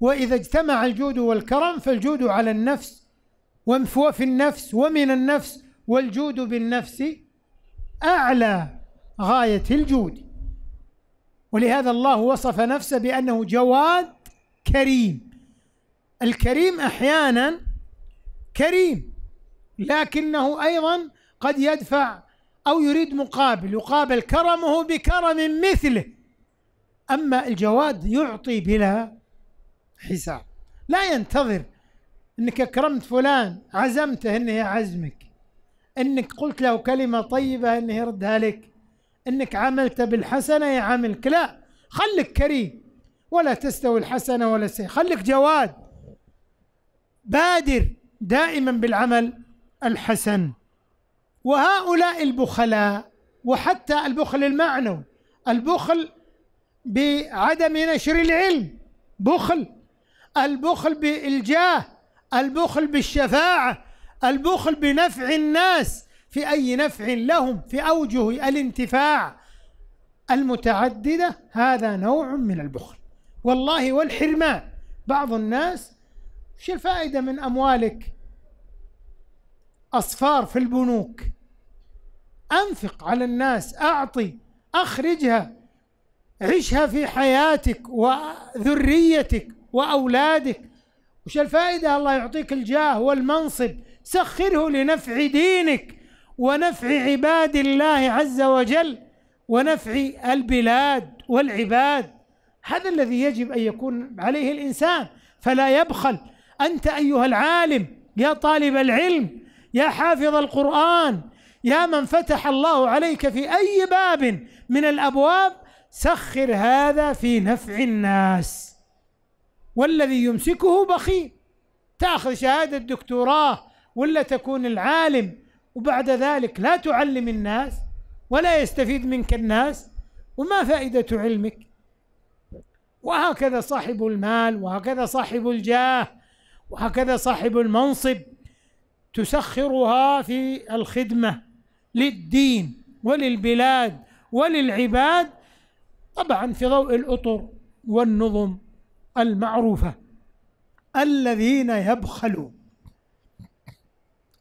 وإذا اجتمع الجود والكرم فالجود على النفس وفي النفس ومن النفس والجود بالنفس أعلى غاية الجود ولهذا الله وصف نفسه بأنه جواد كريم الكريم احيانا كريم لكنه ايضا قد يدفع او يريد مقابل يقابل كرمه بكرم مثله اما الجواد يعطي بلا حساب لا ينتظر انك اكرمت فلان عزمته انه يعزمك انك قلت له كلمه طيبه انه يردها لك انك عملت بالحسنه يعاملك لا خلك كريم ولا تستوي الحسنه ولا السيئه خلك جواد بادر دائما بالعمل الحسن وهؤلاء البخلاء وحتى البخل المعنوي البخل بعدم نشر العلم بخل البخل بالجاه البخل بالشفاعه البخل بنفع الناس في اي نفع لهم في اوجه الانتفاع المتعدده هذا نوع من البخل والله والحرمان بعض الناس شو الفائدة من أموالك أصفار في البنوك أنفق على الناس أعطي أخرجها عشها في حياتك وذريتك وأولادك وش الفائدة الله يعطيك الجاه والمنصب سخره لنفع دينك ونفع عباد الله عز وجل ونفع البلاد والعباد هذا الذي يجب أن يكون عليه الإنسان فلا يبخل أنت أيها العالم يا طالب العلم يا حافظ القرآن يا من فتح الله عليك في أي باب من الأبواب سخر هذا في نفع الناس والذي يمسكه بخيل تأخذ شهادة دكتوراه ولا تكون العالم وبعد ذلك لا تعلم الناس ولا يستفيد منك الناس وما فائدة علمك وهكذا صاحب المال وهكذا صاحب الجاه وهكذا صاحب المنصب تسخرها في الخدمة للدين وللبلاد وللعباد طبعا في ضوء الأطر والنظم المعروفة الذين يبخلوا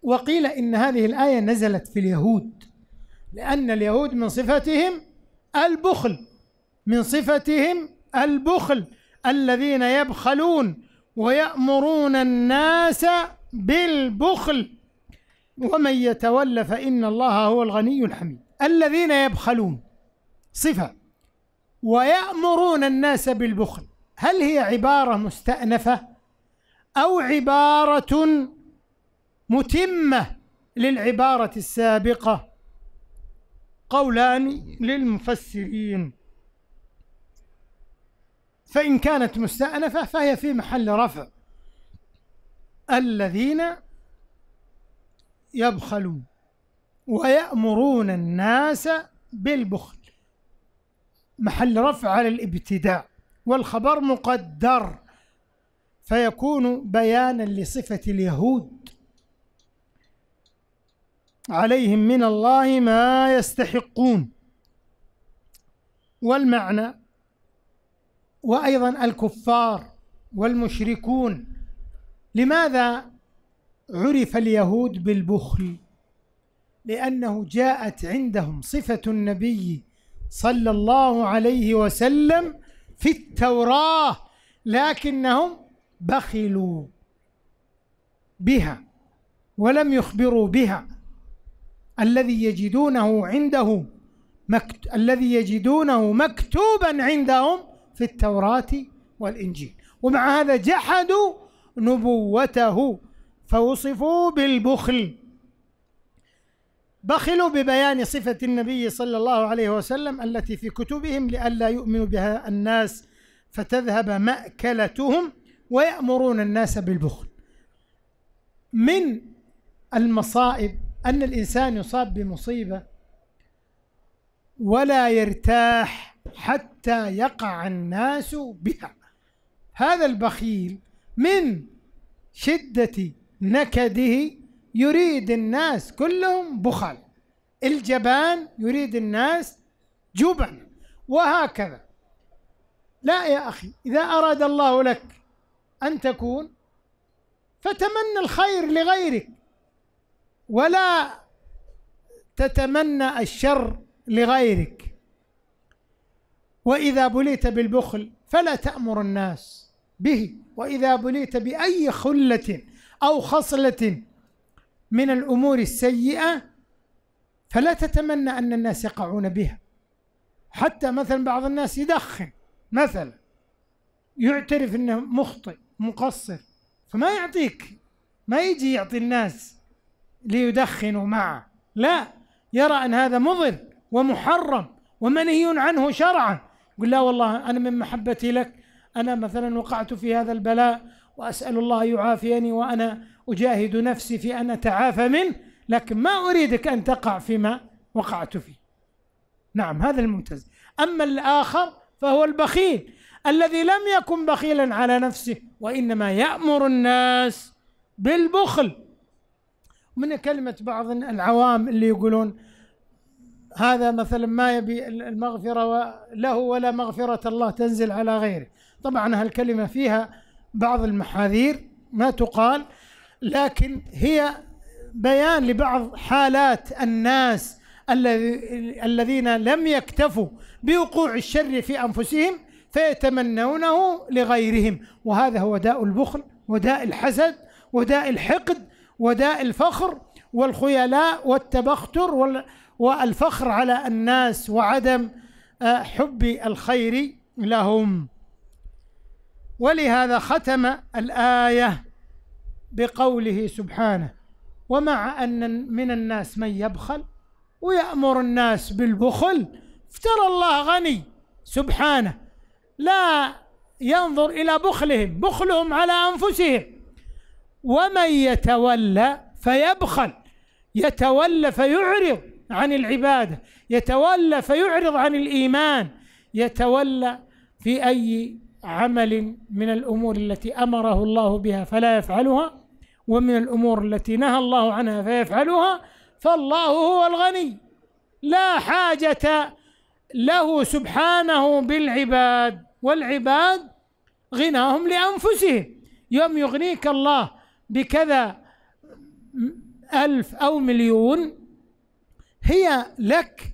وقيل إن هذه الآية نزلت في اليهود لأن اليهود من صفتهم البخل من صفتهم البخل الذين يبخلون ويأمرون الناس بالبخل ومن يتول فإن الله هو الغني الحميد الذين يبخلون صفة ويأمرون الناس بالبخل هل هي عبارة مستأنفة أو عبارة متمة للعبارة السابقة قولان للمفسرين فإن كانت مستأنفة فهي في محل رفع الذين يبخلون ويأمرون الناس بالبخل محل رفع على الابتداء والخبر مقدر فيكون بيانا لصفة اليهود عليهم من الله ما يستحقون والمعنى وايضا الكفار والمشركون لماذا عرف اليهود بالبخل لانه جاءت عندهم صفه النبي صلى الله عليه وسلم في التوراه لكنهم بخلوا بها ولم يخبروا بها الذي يجدونه عنده مكت... الذي يجدونه مكتوبا عندهم في التوراة والإنجيل ومع هذا جحدوا نبوته فوصفوا بالبخل بخلوا ببيان صفة النبي صلى الله عليه وسلم التي في كتبهم لئلا يؤمنوا بها الناس فتذهب مأكلتهم ويأمرون الناس بالبخل من المصائب أن الإنسان يصاب بمصيبة ولا يرتاح حتى يقع الناس بها هذا البخيل من شدة نكده يريد الناس كلهم بخل الجبان يريد الناس جبن وهكذا لا يا أخي إذا أراد الله لك أن تكون فتمنى الخير لغيرك ولا تتمنى الشر لغيرك واذا بليت بالبخل فلا تامر الناس به واذا بليت باي خله او خصله من الامور السيئه فلا تتمنى ان الناس يقعون بها حتى مثلا بعض الناس يدخن مثلا يعترف انه مخطئ مقصر فما يعطيك ما يجي يعطي الناس ليدخنوا معه لا يرى ان هذا مضر ومحرم ومنهي عنه شرعا قل لا والله أنا من محبتي لك أنا مثلا وقعت في هذا البلاء وأسأل الله يعافيني وأنا أجاهد نفسي في أن أتعافى منه لكن ما أريدك أن تقع فيما وقعت فيه نعم هذا الممتاز أما الآخر فهو البخيل الذي لم يكن بخيلا على نفسه وإنما يأمر الناس بالبخل من كلمة بعض العوام اللي يقولون هذا مثلا ما يبي المغفرة له ولا مغفرة الله تنزل على غيره طبعا هالكلمة فيها بعض المحاذير ما تقال لكن هي بيان لبعض حالات الناس الذين لم يكتفوا بوقوع الشر في أنفسهم فيتمنونه لغيرهم وهذا هو داء البخل وداء الحسد وداء الحقد وداء الفخر والخيلاء والتبختر وال والفخر على الناس وعدم آه، حب الخير لهم ولهذا ختم الآية بقوله سبحانه ومع أن من الناس من يبخل ويأمر الناس بالبخل افترى الله غني سبحانه لا ينظر إلى بخلهم بخلهم على أنفسهم ومن يتولى فيبخل يتولى فيعرض عن العباده يتولى فيعرض عن الايمان يتولى في اي عمل من الامور التي امره الله بها فلا يفعلها ومن الامور التي نهى الله عنها فيفعلها فالله هو الغني لا حاجه له سبحانه بالعباد والعباد غناهم لانفسهم يوم يغنيك الله بكذا ألف أو مليون هي لك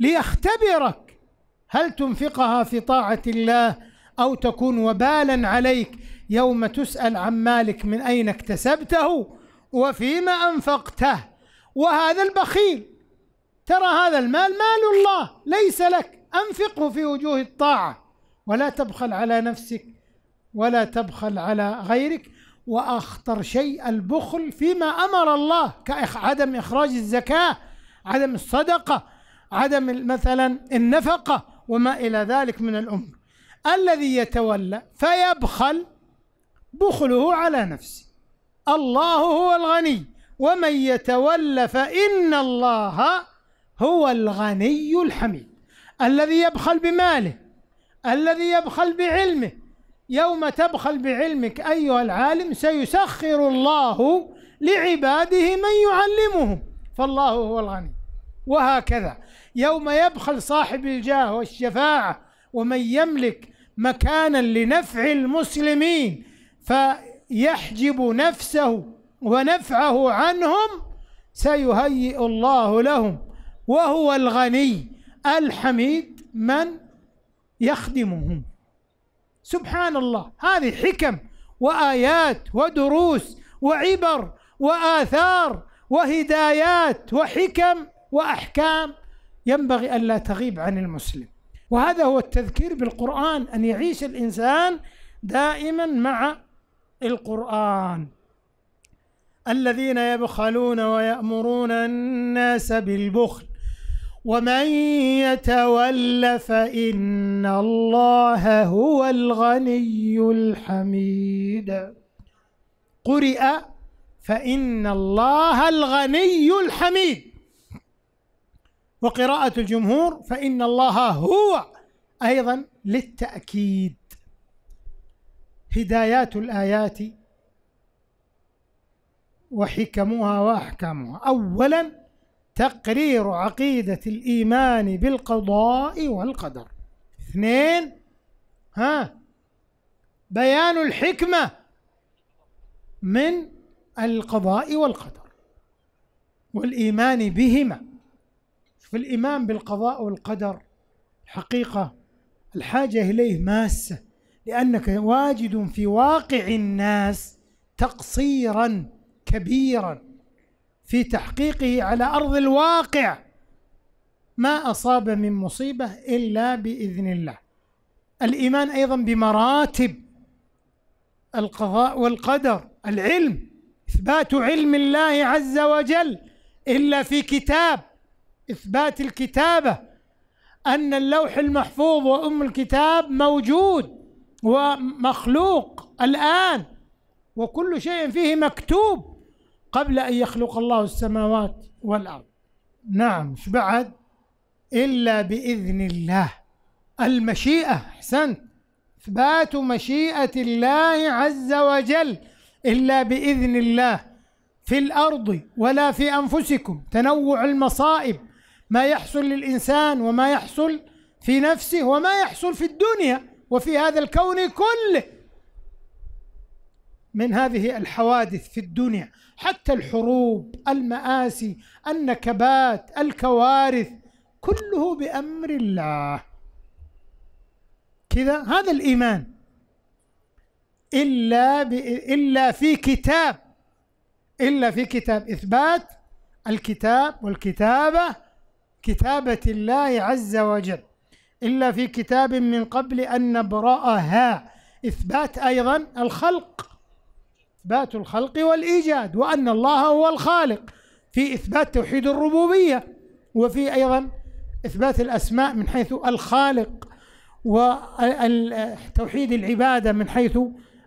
ليختبرك هل تنفقها في طاعة الله أو تكون وبالا عليك يوم تسأل عن مالك من أين اكتسبته وفيما أنفقته وهذا البخيل ترى هذا المال مال الله ليس لك أنفقه في وجوه الطاعة ولا تبخل على نفسك ولا تبخل على غيرك وأخطر شيء البخل فيما أمر الله كعدم إخراج الزكاة عدم الصدقة عدم مثلا النفقة وما إلى ذلك من الأمور الذي يتولى فيبخل بخله على نفسه الله هو الغني ومن يتولى فإن الله هو الغني الحميد الذي يبخل بماله الذي يبخل بعلمه يوم تبخل بعلمك أيها العالم سيسخر الله لعباده من يعلمهم فالله هو الغني وهكذا يوم يبخل صاحب الجاه والشفاعة ومن يملك مكانا لنفع المسلمين فيحجب نفسه ونفعه عنهم سيهيئ الله لهم وهو الغني الحميد من يخدمهم سبحان الله هذه حكم وآيات ودروس وعبر وآثار وهدايات وحكم وأحكام ينبغي ألا تغيب عن المسلم وهذا هو التذكير بالقرآن أن يعيش الإنسان دائما مع القرآن الذين يبخلون ويأمرون الناس بالبخل ومن يتول فإن الله هو الغني الحميد قرئ فإن الله الغني الحميد وقراءة الجمهور فإن الله هو أيضا للتأكيد هدايات الآيات وحكمها وأحكامها أولا تقرير عقيدة الإيمان بالقضاء والقدر اثنين ها بيان الحكمة من القضاء والقدر والإيمان بهما في الإيمان بالقضاء والقدر حقيقة الحاجة إليه ماسة لأنك واجد في واقع الناس تقصيرا كبيرا في تحقيقه على أرض الواقع ما أصاب من مصيبة إلا بإذن الله الإيمان أيضا بمراتب القضاء والقدر العلم إثبات علم الله عز وجل إلا في كتاب إثبات الكتابة أن اللوح المحفوظ وأم الكتاب موجود ومخلوق الآن وكل شيء فيه مكتوب قبل أن يخلق الله السماوات والأرض نعم شو بعد إلا بإذن الله المشيئة أحسنت إثبات مشيئة الله عز وجل إلا بإذن الله في الأرض ولا في أنفسكم تنوع المصائب ما يحصل للإنسان وما يحصل في نفسه وما يحصل في الدنيا وفي هذا الكون كله من هذه الحوادث في الدنيا حتى الحروب المآسي النكبات الكوارث كله بأمر الله كذا هذا الإيمان إلا إلا في كتاب إلا في كتاب إثبات الكتاب والكتابة كتابة الله عز وجل إلا في كتاب من قبل أن نبرأها إثبات أيضا الخلق إثبات الخلق والإيجاد وأن الله هو الخالق في إثبات توحيد الربوبية وفي أيضا إثبات الأسماء من حيث الخالق وتوحيد العبادة من حيث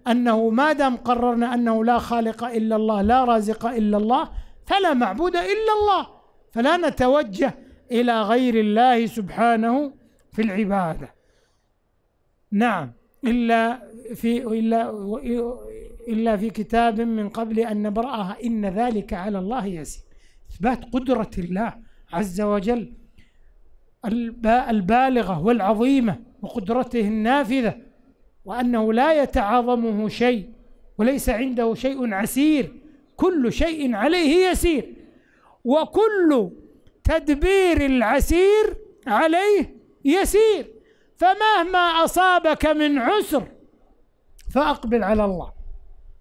أنه ما دام قررنا أنه لا خالق إلا الله لا رازق إلا الله فلا معبود إلا الله فلا نتوجه إلى غير الله سبحانه في العبادة نعم إلا في إلا إلا في كتاب من قبل أن نبرأها إن ذلك على الله يسير إثبات قدرة الله عز وجل البالغة والعظيمة وقدرته النافذة وأنه لا يتعاظمه شيء وليس عنده شيء عسير كل شيء عليه يسير وكل تدبير العسير عليه يسير فمهما أصابك من عسر فأقبل على الله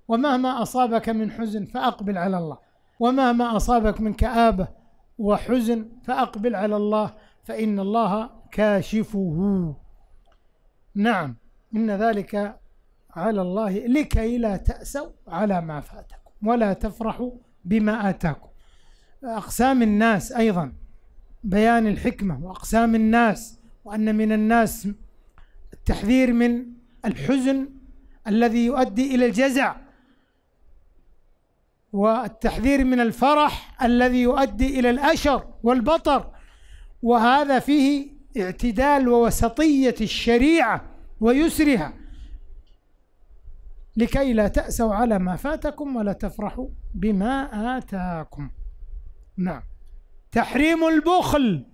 ومهما أصابك من حزن فأقبل على الله ومهما أصابك من كآبة وحزن فأقبل على الله فإن الله كاشفه نعم إن ذلك على الله لكي لا تأسوا على ما فاتكم ولا تفرحوا بما آتاكم أقسام الناس أيضا بيان الحكمة وأقسام الناس وأن من الناس التحذير من الحزن الذي يؤدي إلى الجزع والتحذير من الفرح الذي يؤدي إلى الأشر والبطر وهذا فيه اعتدال ووسطية الشريعة ويسرها لكي لا تأسوا على ما فاتكم ولا تفرحوا بما آتاكم نعم تحريم البخل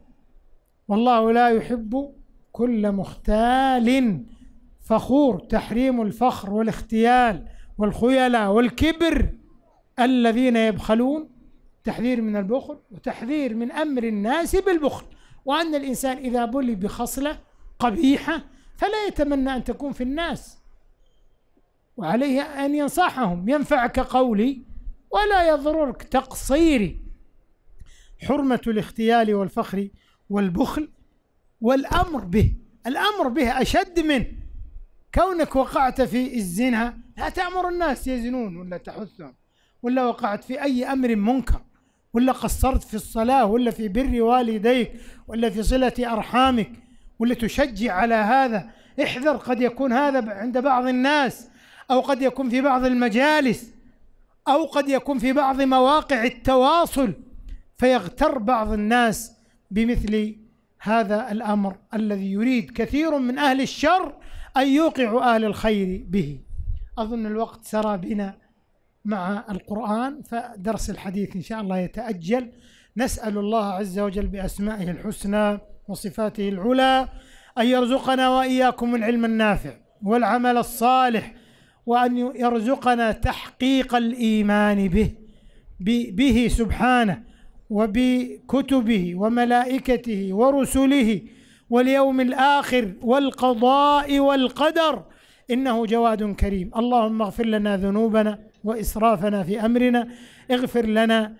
والله لا يحب كل مختال فخور تحريم الفخر والاختيال والخيلاء والكبر الذين يبخلون تحذير من البخل وتحذير من امر الناس بالبخل وان الانسان اذا بلي بخصله قبيحه فلا يتمنى ان تكون في الناس وعليه ان ينصحهم ينفعك قولي ولا يضرك تقصيري حرمة الاختيال والفخر والبخل والأمر به الأمر به أشد من كونك وقعت في الزنا لا تأمر الناس يزنون ولا تحثهم ولا وقعت في أي أمر منكر ولا قصرت في الصلاة ولا في بر والديك ولا في صلة أرحامك ولا تشجع على هذا احذر قد يكون هذا عند بعض الناس أو قد يكون في بعض المجالس أو قد يكون في بعض مواقع التواصل فيغتر بعض الناس بمثل هذا الامر الذي يريد كثير من اهل الشر ان يوقع اهل الخير به. اظن الوقت سرى بنا مع القران فدرس الحديث ان شاء الله يتاجل. نسال الله عز وجل باسمائه الحسنى وصفاته العلى ان يرزقنا واياكم العلم النافع والعمل الصالح وان يرزقنا تحقيق الايمان به به سبحانه وبكتبه وملائكته ورسله واليوم الاخر والقضاء والقدر انه جواد كريم اللهم اغفر لنا ذنوبنا واسرافنا في امرنا اغفر لنا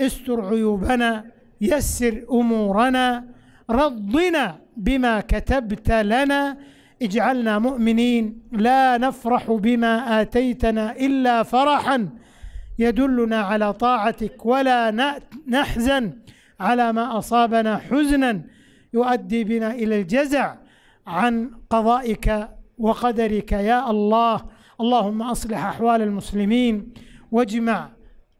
استر عيوبنا يسر امورنا رضنا بما كتبت لنا اجعلنا مؤمنين لا نفرح بما اتيتنا الا فرحا يدلنا على طاعتك ولا نحزن على ما أصابنا حزنا يؤدي بنا إلى الجزع عن قضائك وقدرك يا الله اللهم أصلح أحوال المسلمين واجمع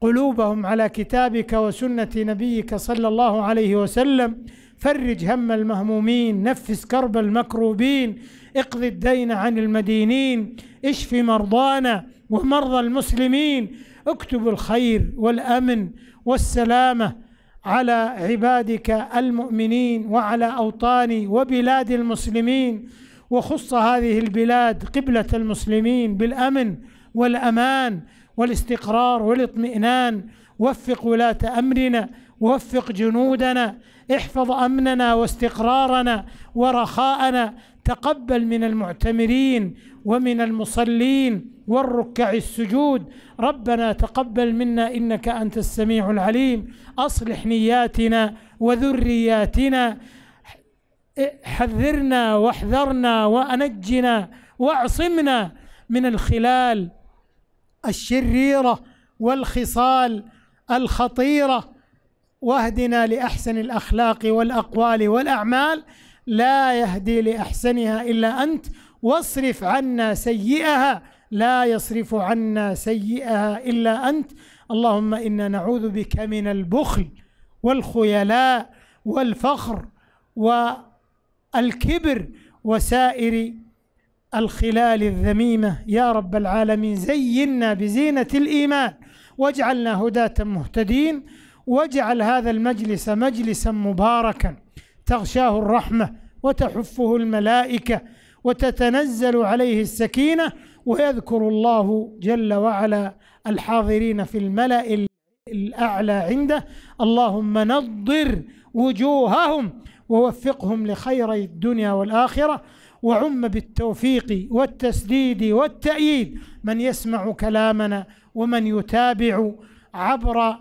قلوبهم على كتابك وسنة نبيك صلى الله عليه وسلم فرج هم المهمومين نفس كرب المكروبين اقض الدين عن المدينين اشف مرضانا ومرضى المسلمين اكتب الخير والامن والسلامه على عبادك المؤمنين وعلى اوطان وبلاد المسلمين وخص هذه البلاد قبله المسلمين بالامن والامان والاستقرار والاطمئنان وفق ولاه امرنا وفق جنودنا احفظ امننا واستقرارنا ورخاءنا تقبل من المعتمرين ومن المصلين والركع السجود ربنا تقبل منا إنك أنت السميع العليم أصلح نياتنا وذرياتنا حذرنا واحذرنا وأنجنا واعصمنا من الخلال الشريرة والخصال الخطيرة واهدنا لأحسن الأخلاق والأقوال والأعمال لا يهدي لأحسنها إلا أنت واصرف عنا سيئها لا يصرف عنا سيئها إلا أنت اللهم إنا نعوذ بك من البخل والخيلاء والفخر والكبر وسائر الخلال الذميمة يا رب العالمين زينا بزينة الإيمان واجعلنا هداة مهتدين واجعل هذا المجلس مجلسا مباركا تغشاه الرحمة وتحفه الملائكة وتتنزل عليه السكينة ويذكر الله جل وعلا الحاضرين في الملأ الأعلى عنده اللهم نضر وجوههم ووفقهم لخيري الدنيا والآخرة وعم بالتوفيق والتسديد والتأييد من يسمع كلامنا ومن يتابع عبر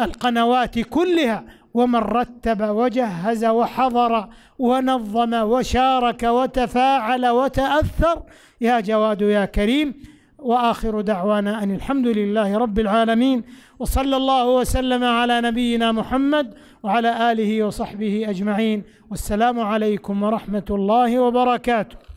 القنوات كلها ومن رتب وجهز وحضر ونظم وشارك وتفاعل وتاثر يا جواد يا كريم واخر دعوانا ان الحمد لله رب العالمين وصلى الله وسلم على نبينا محمد وعلى اله وصحبه اجمعين والسلام عليكم ورحمه الله وبركاته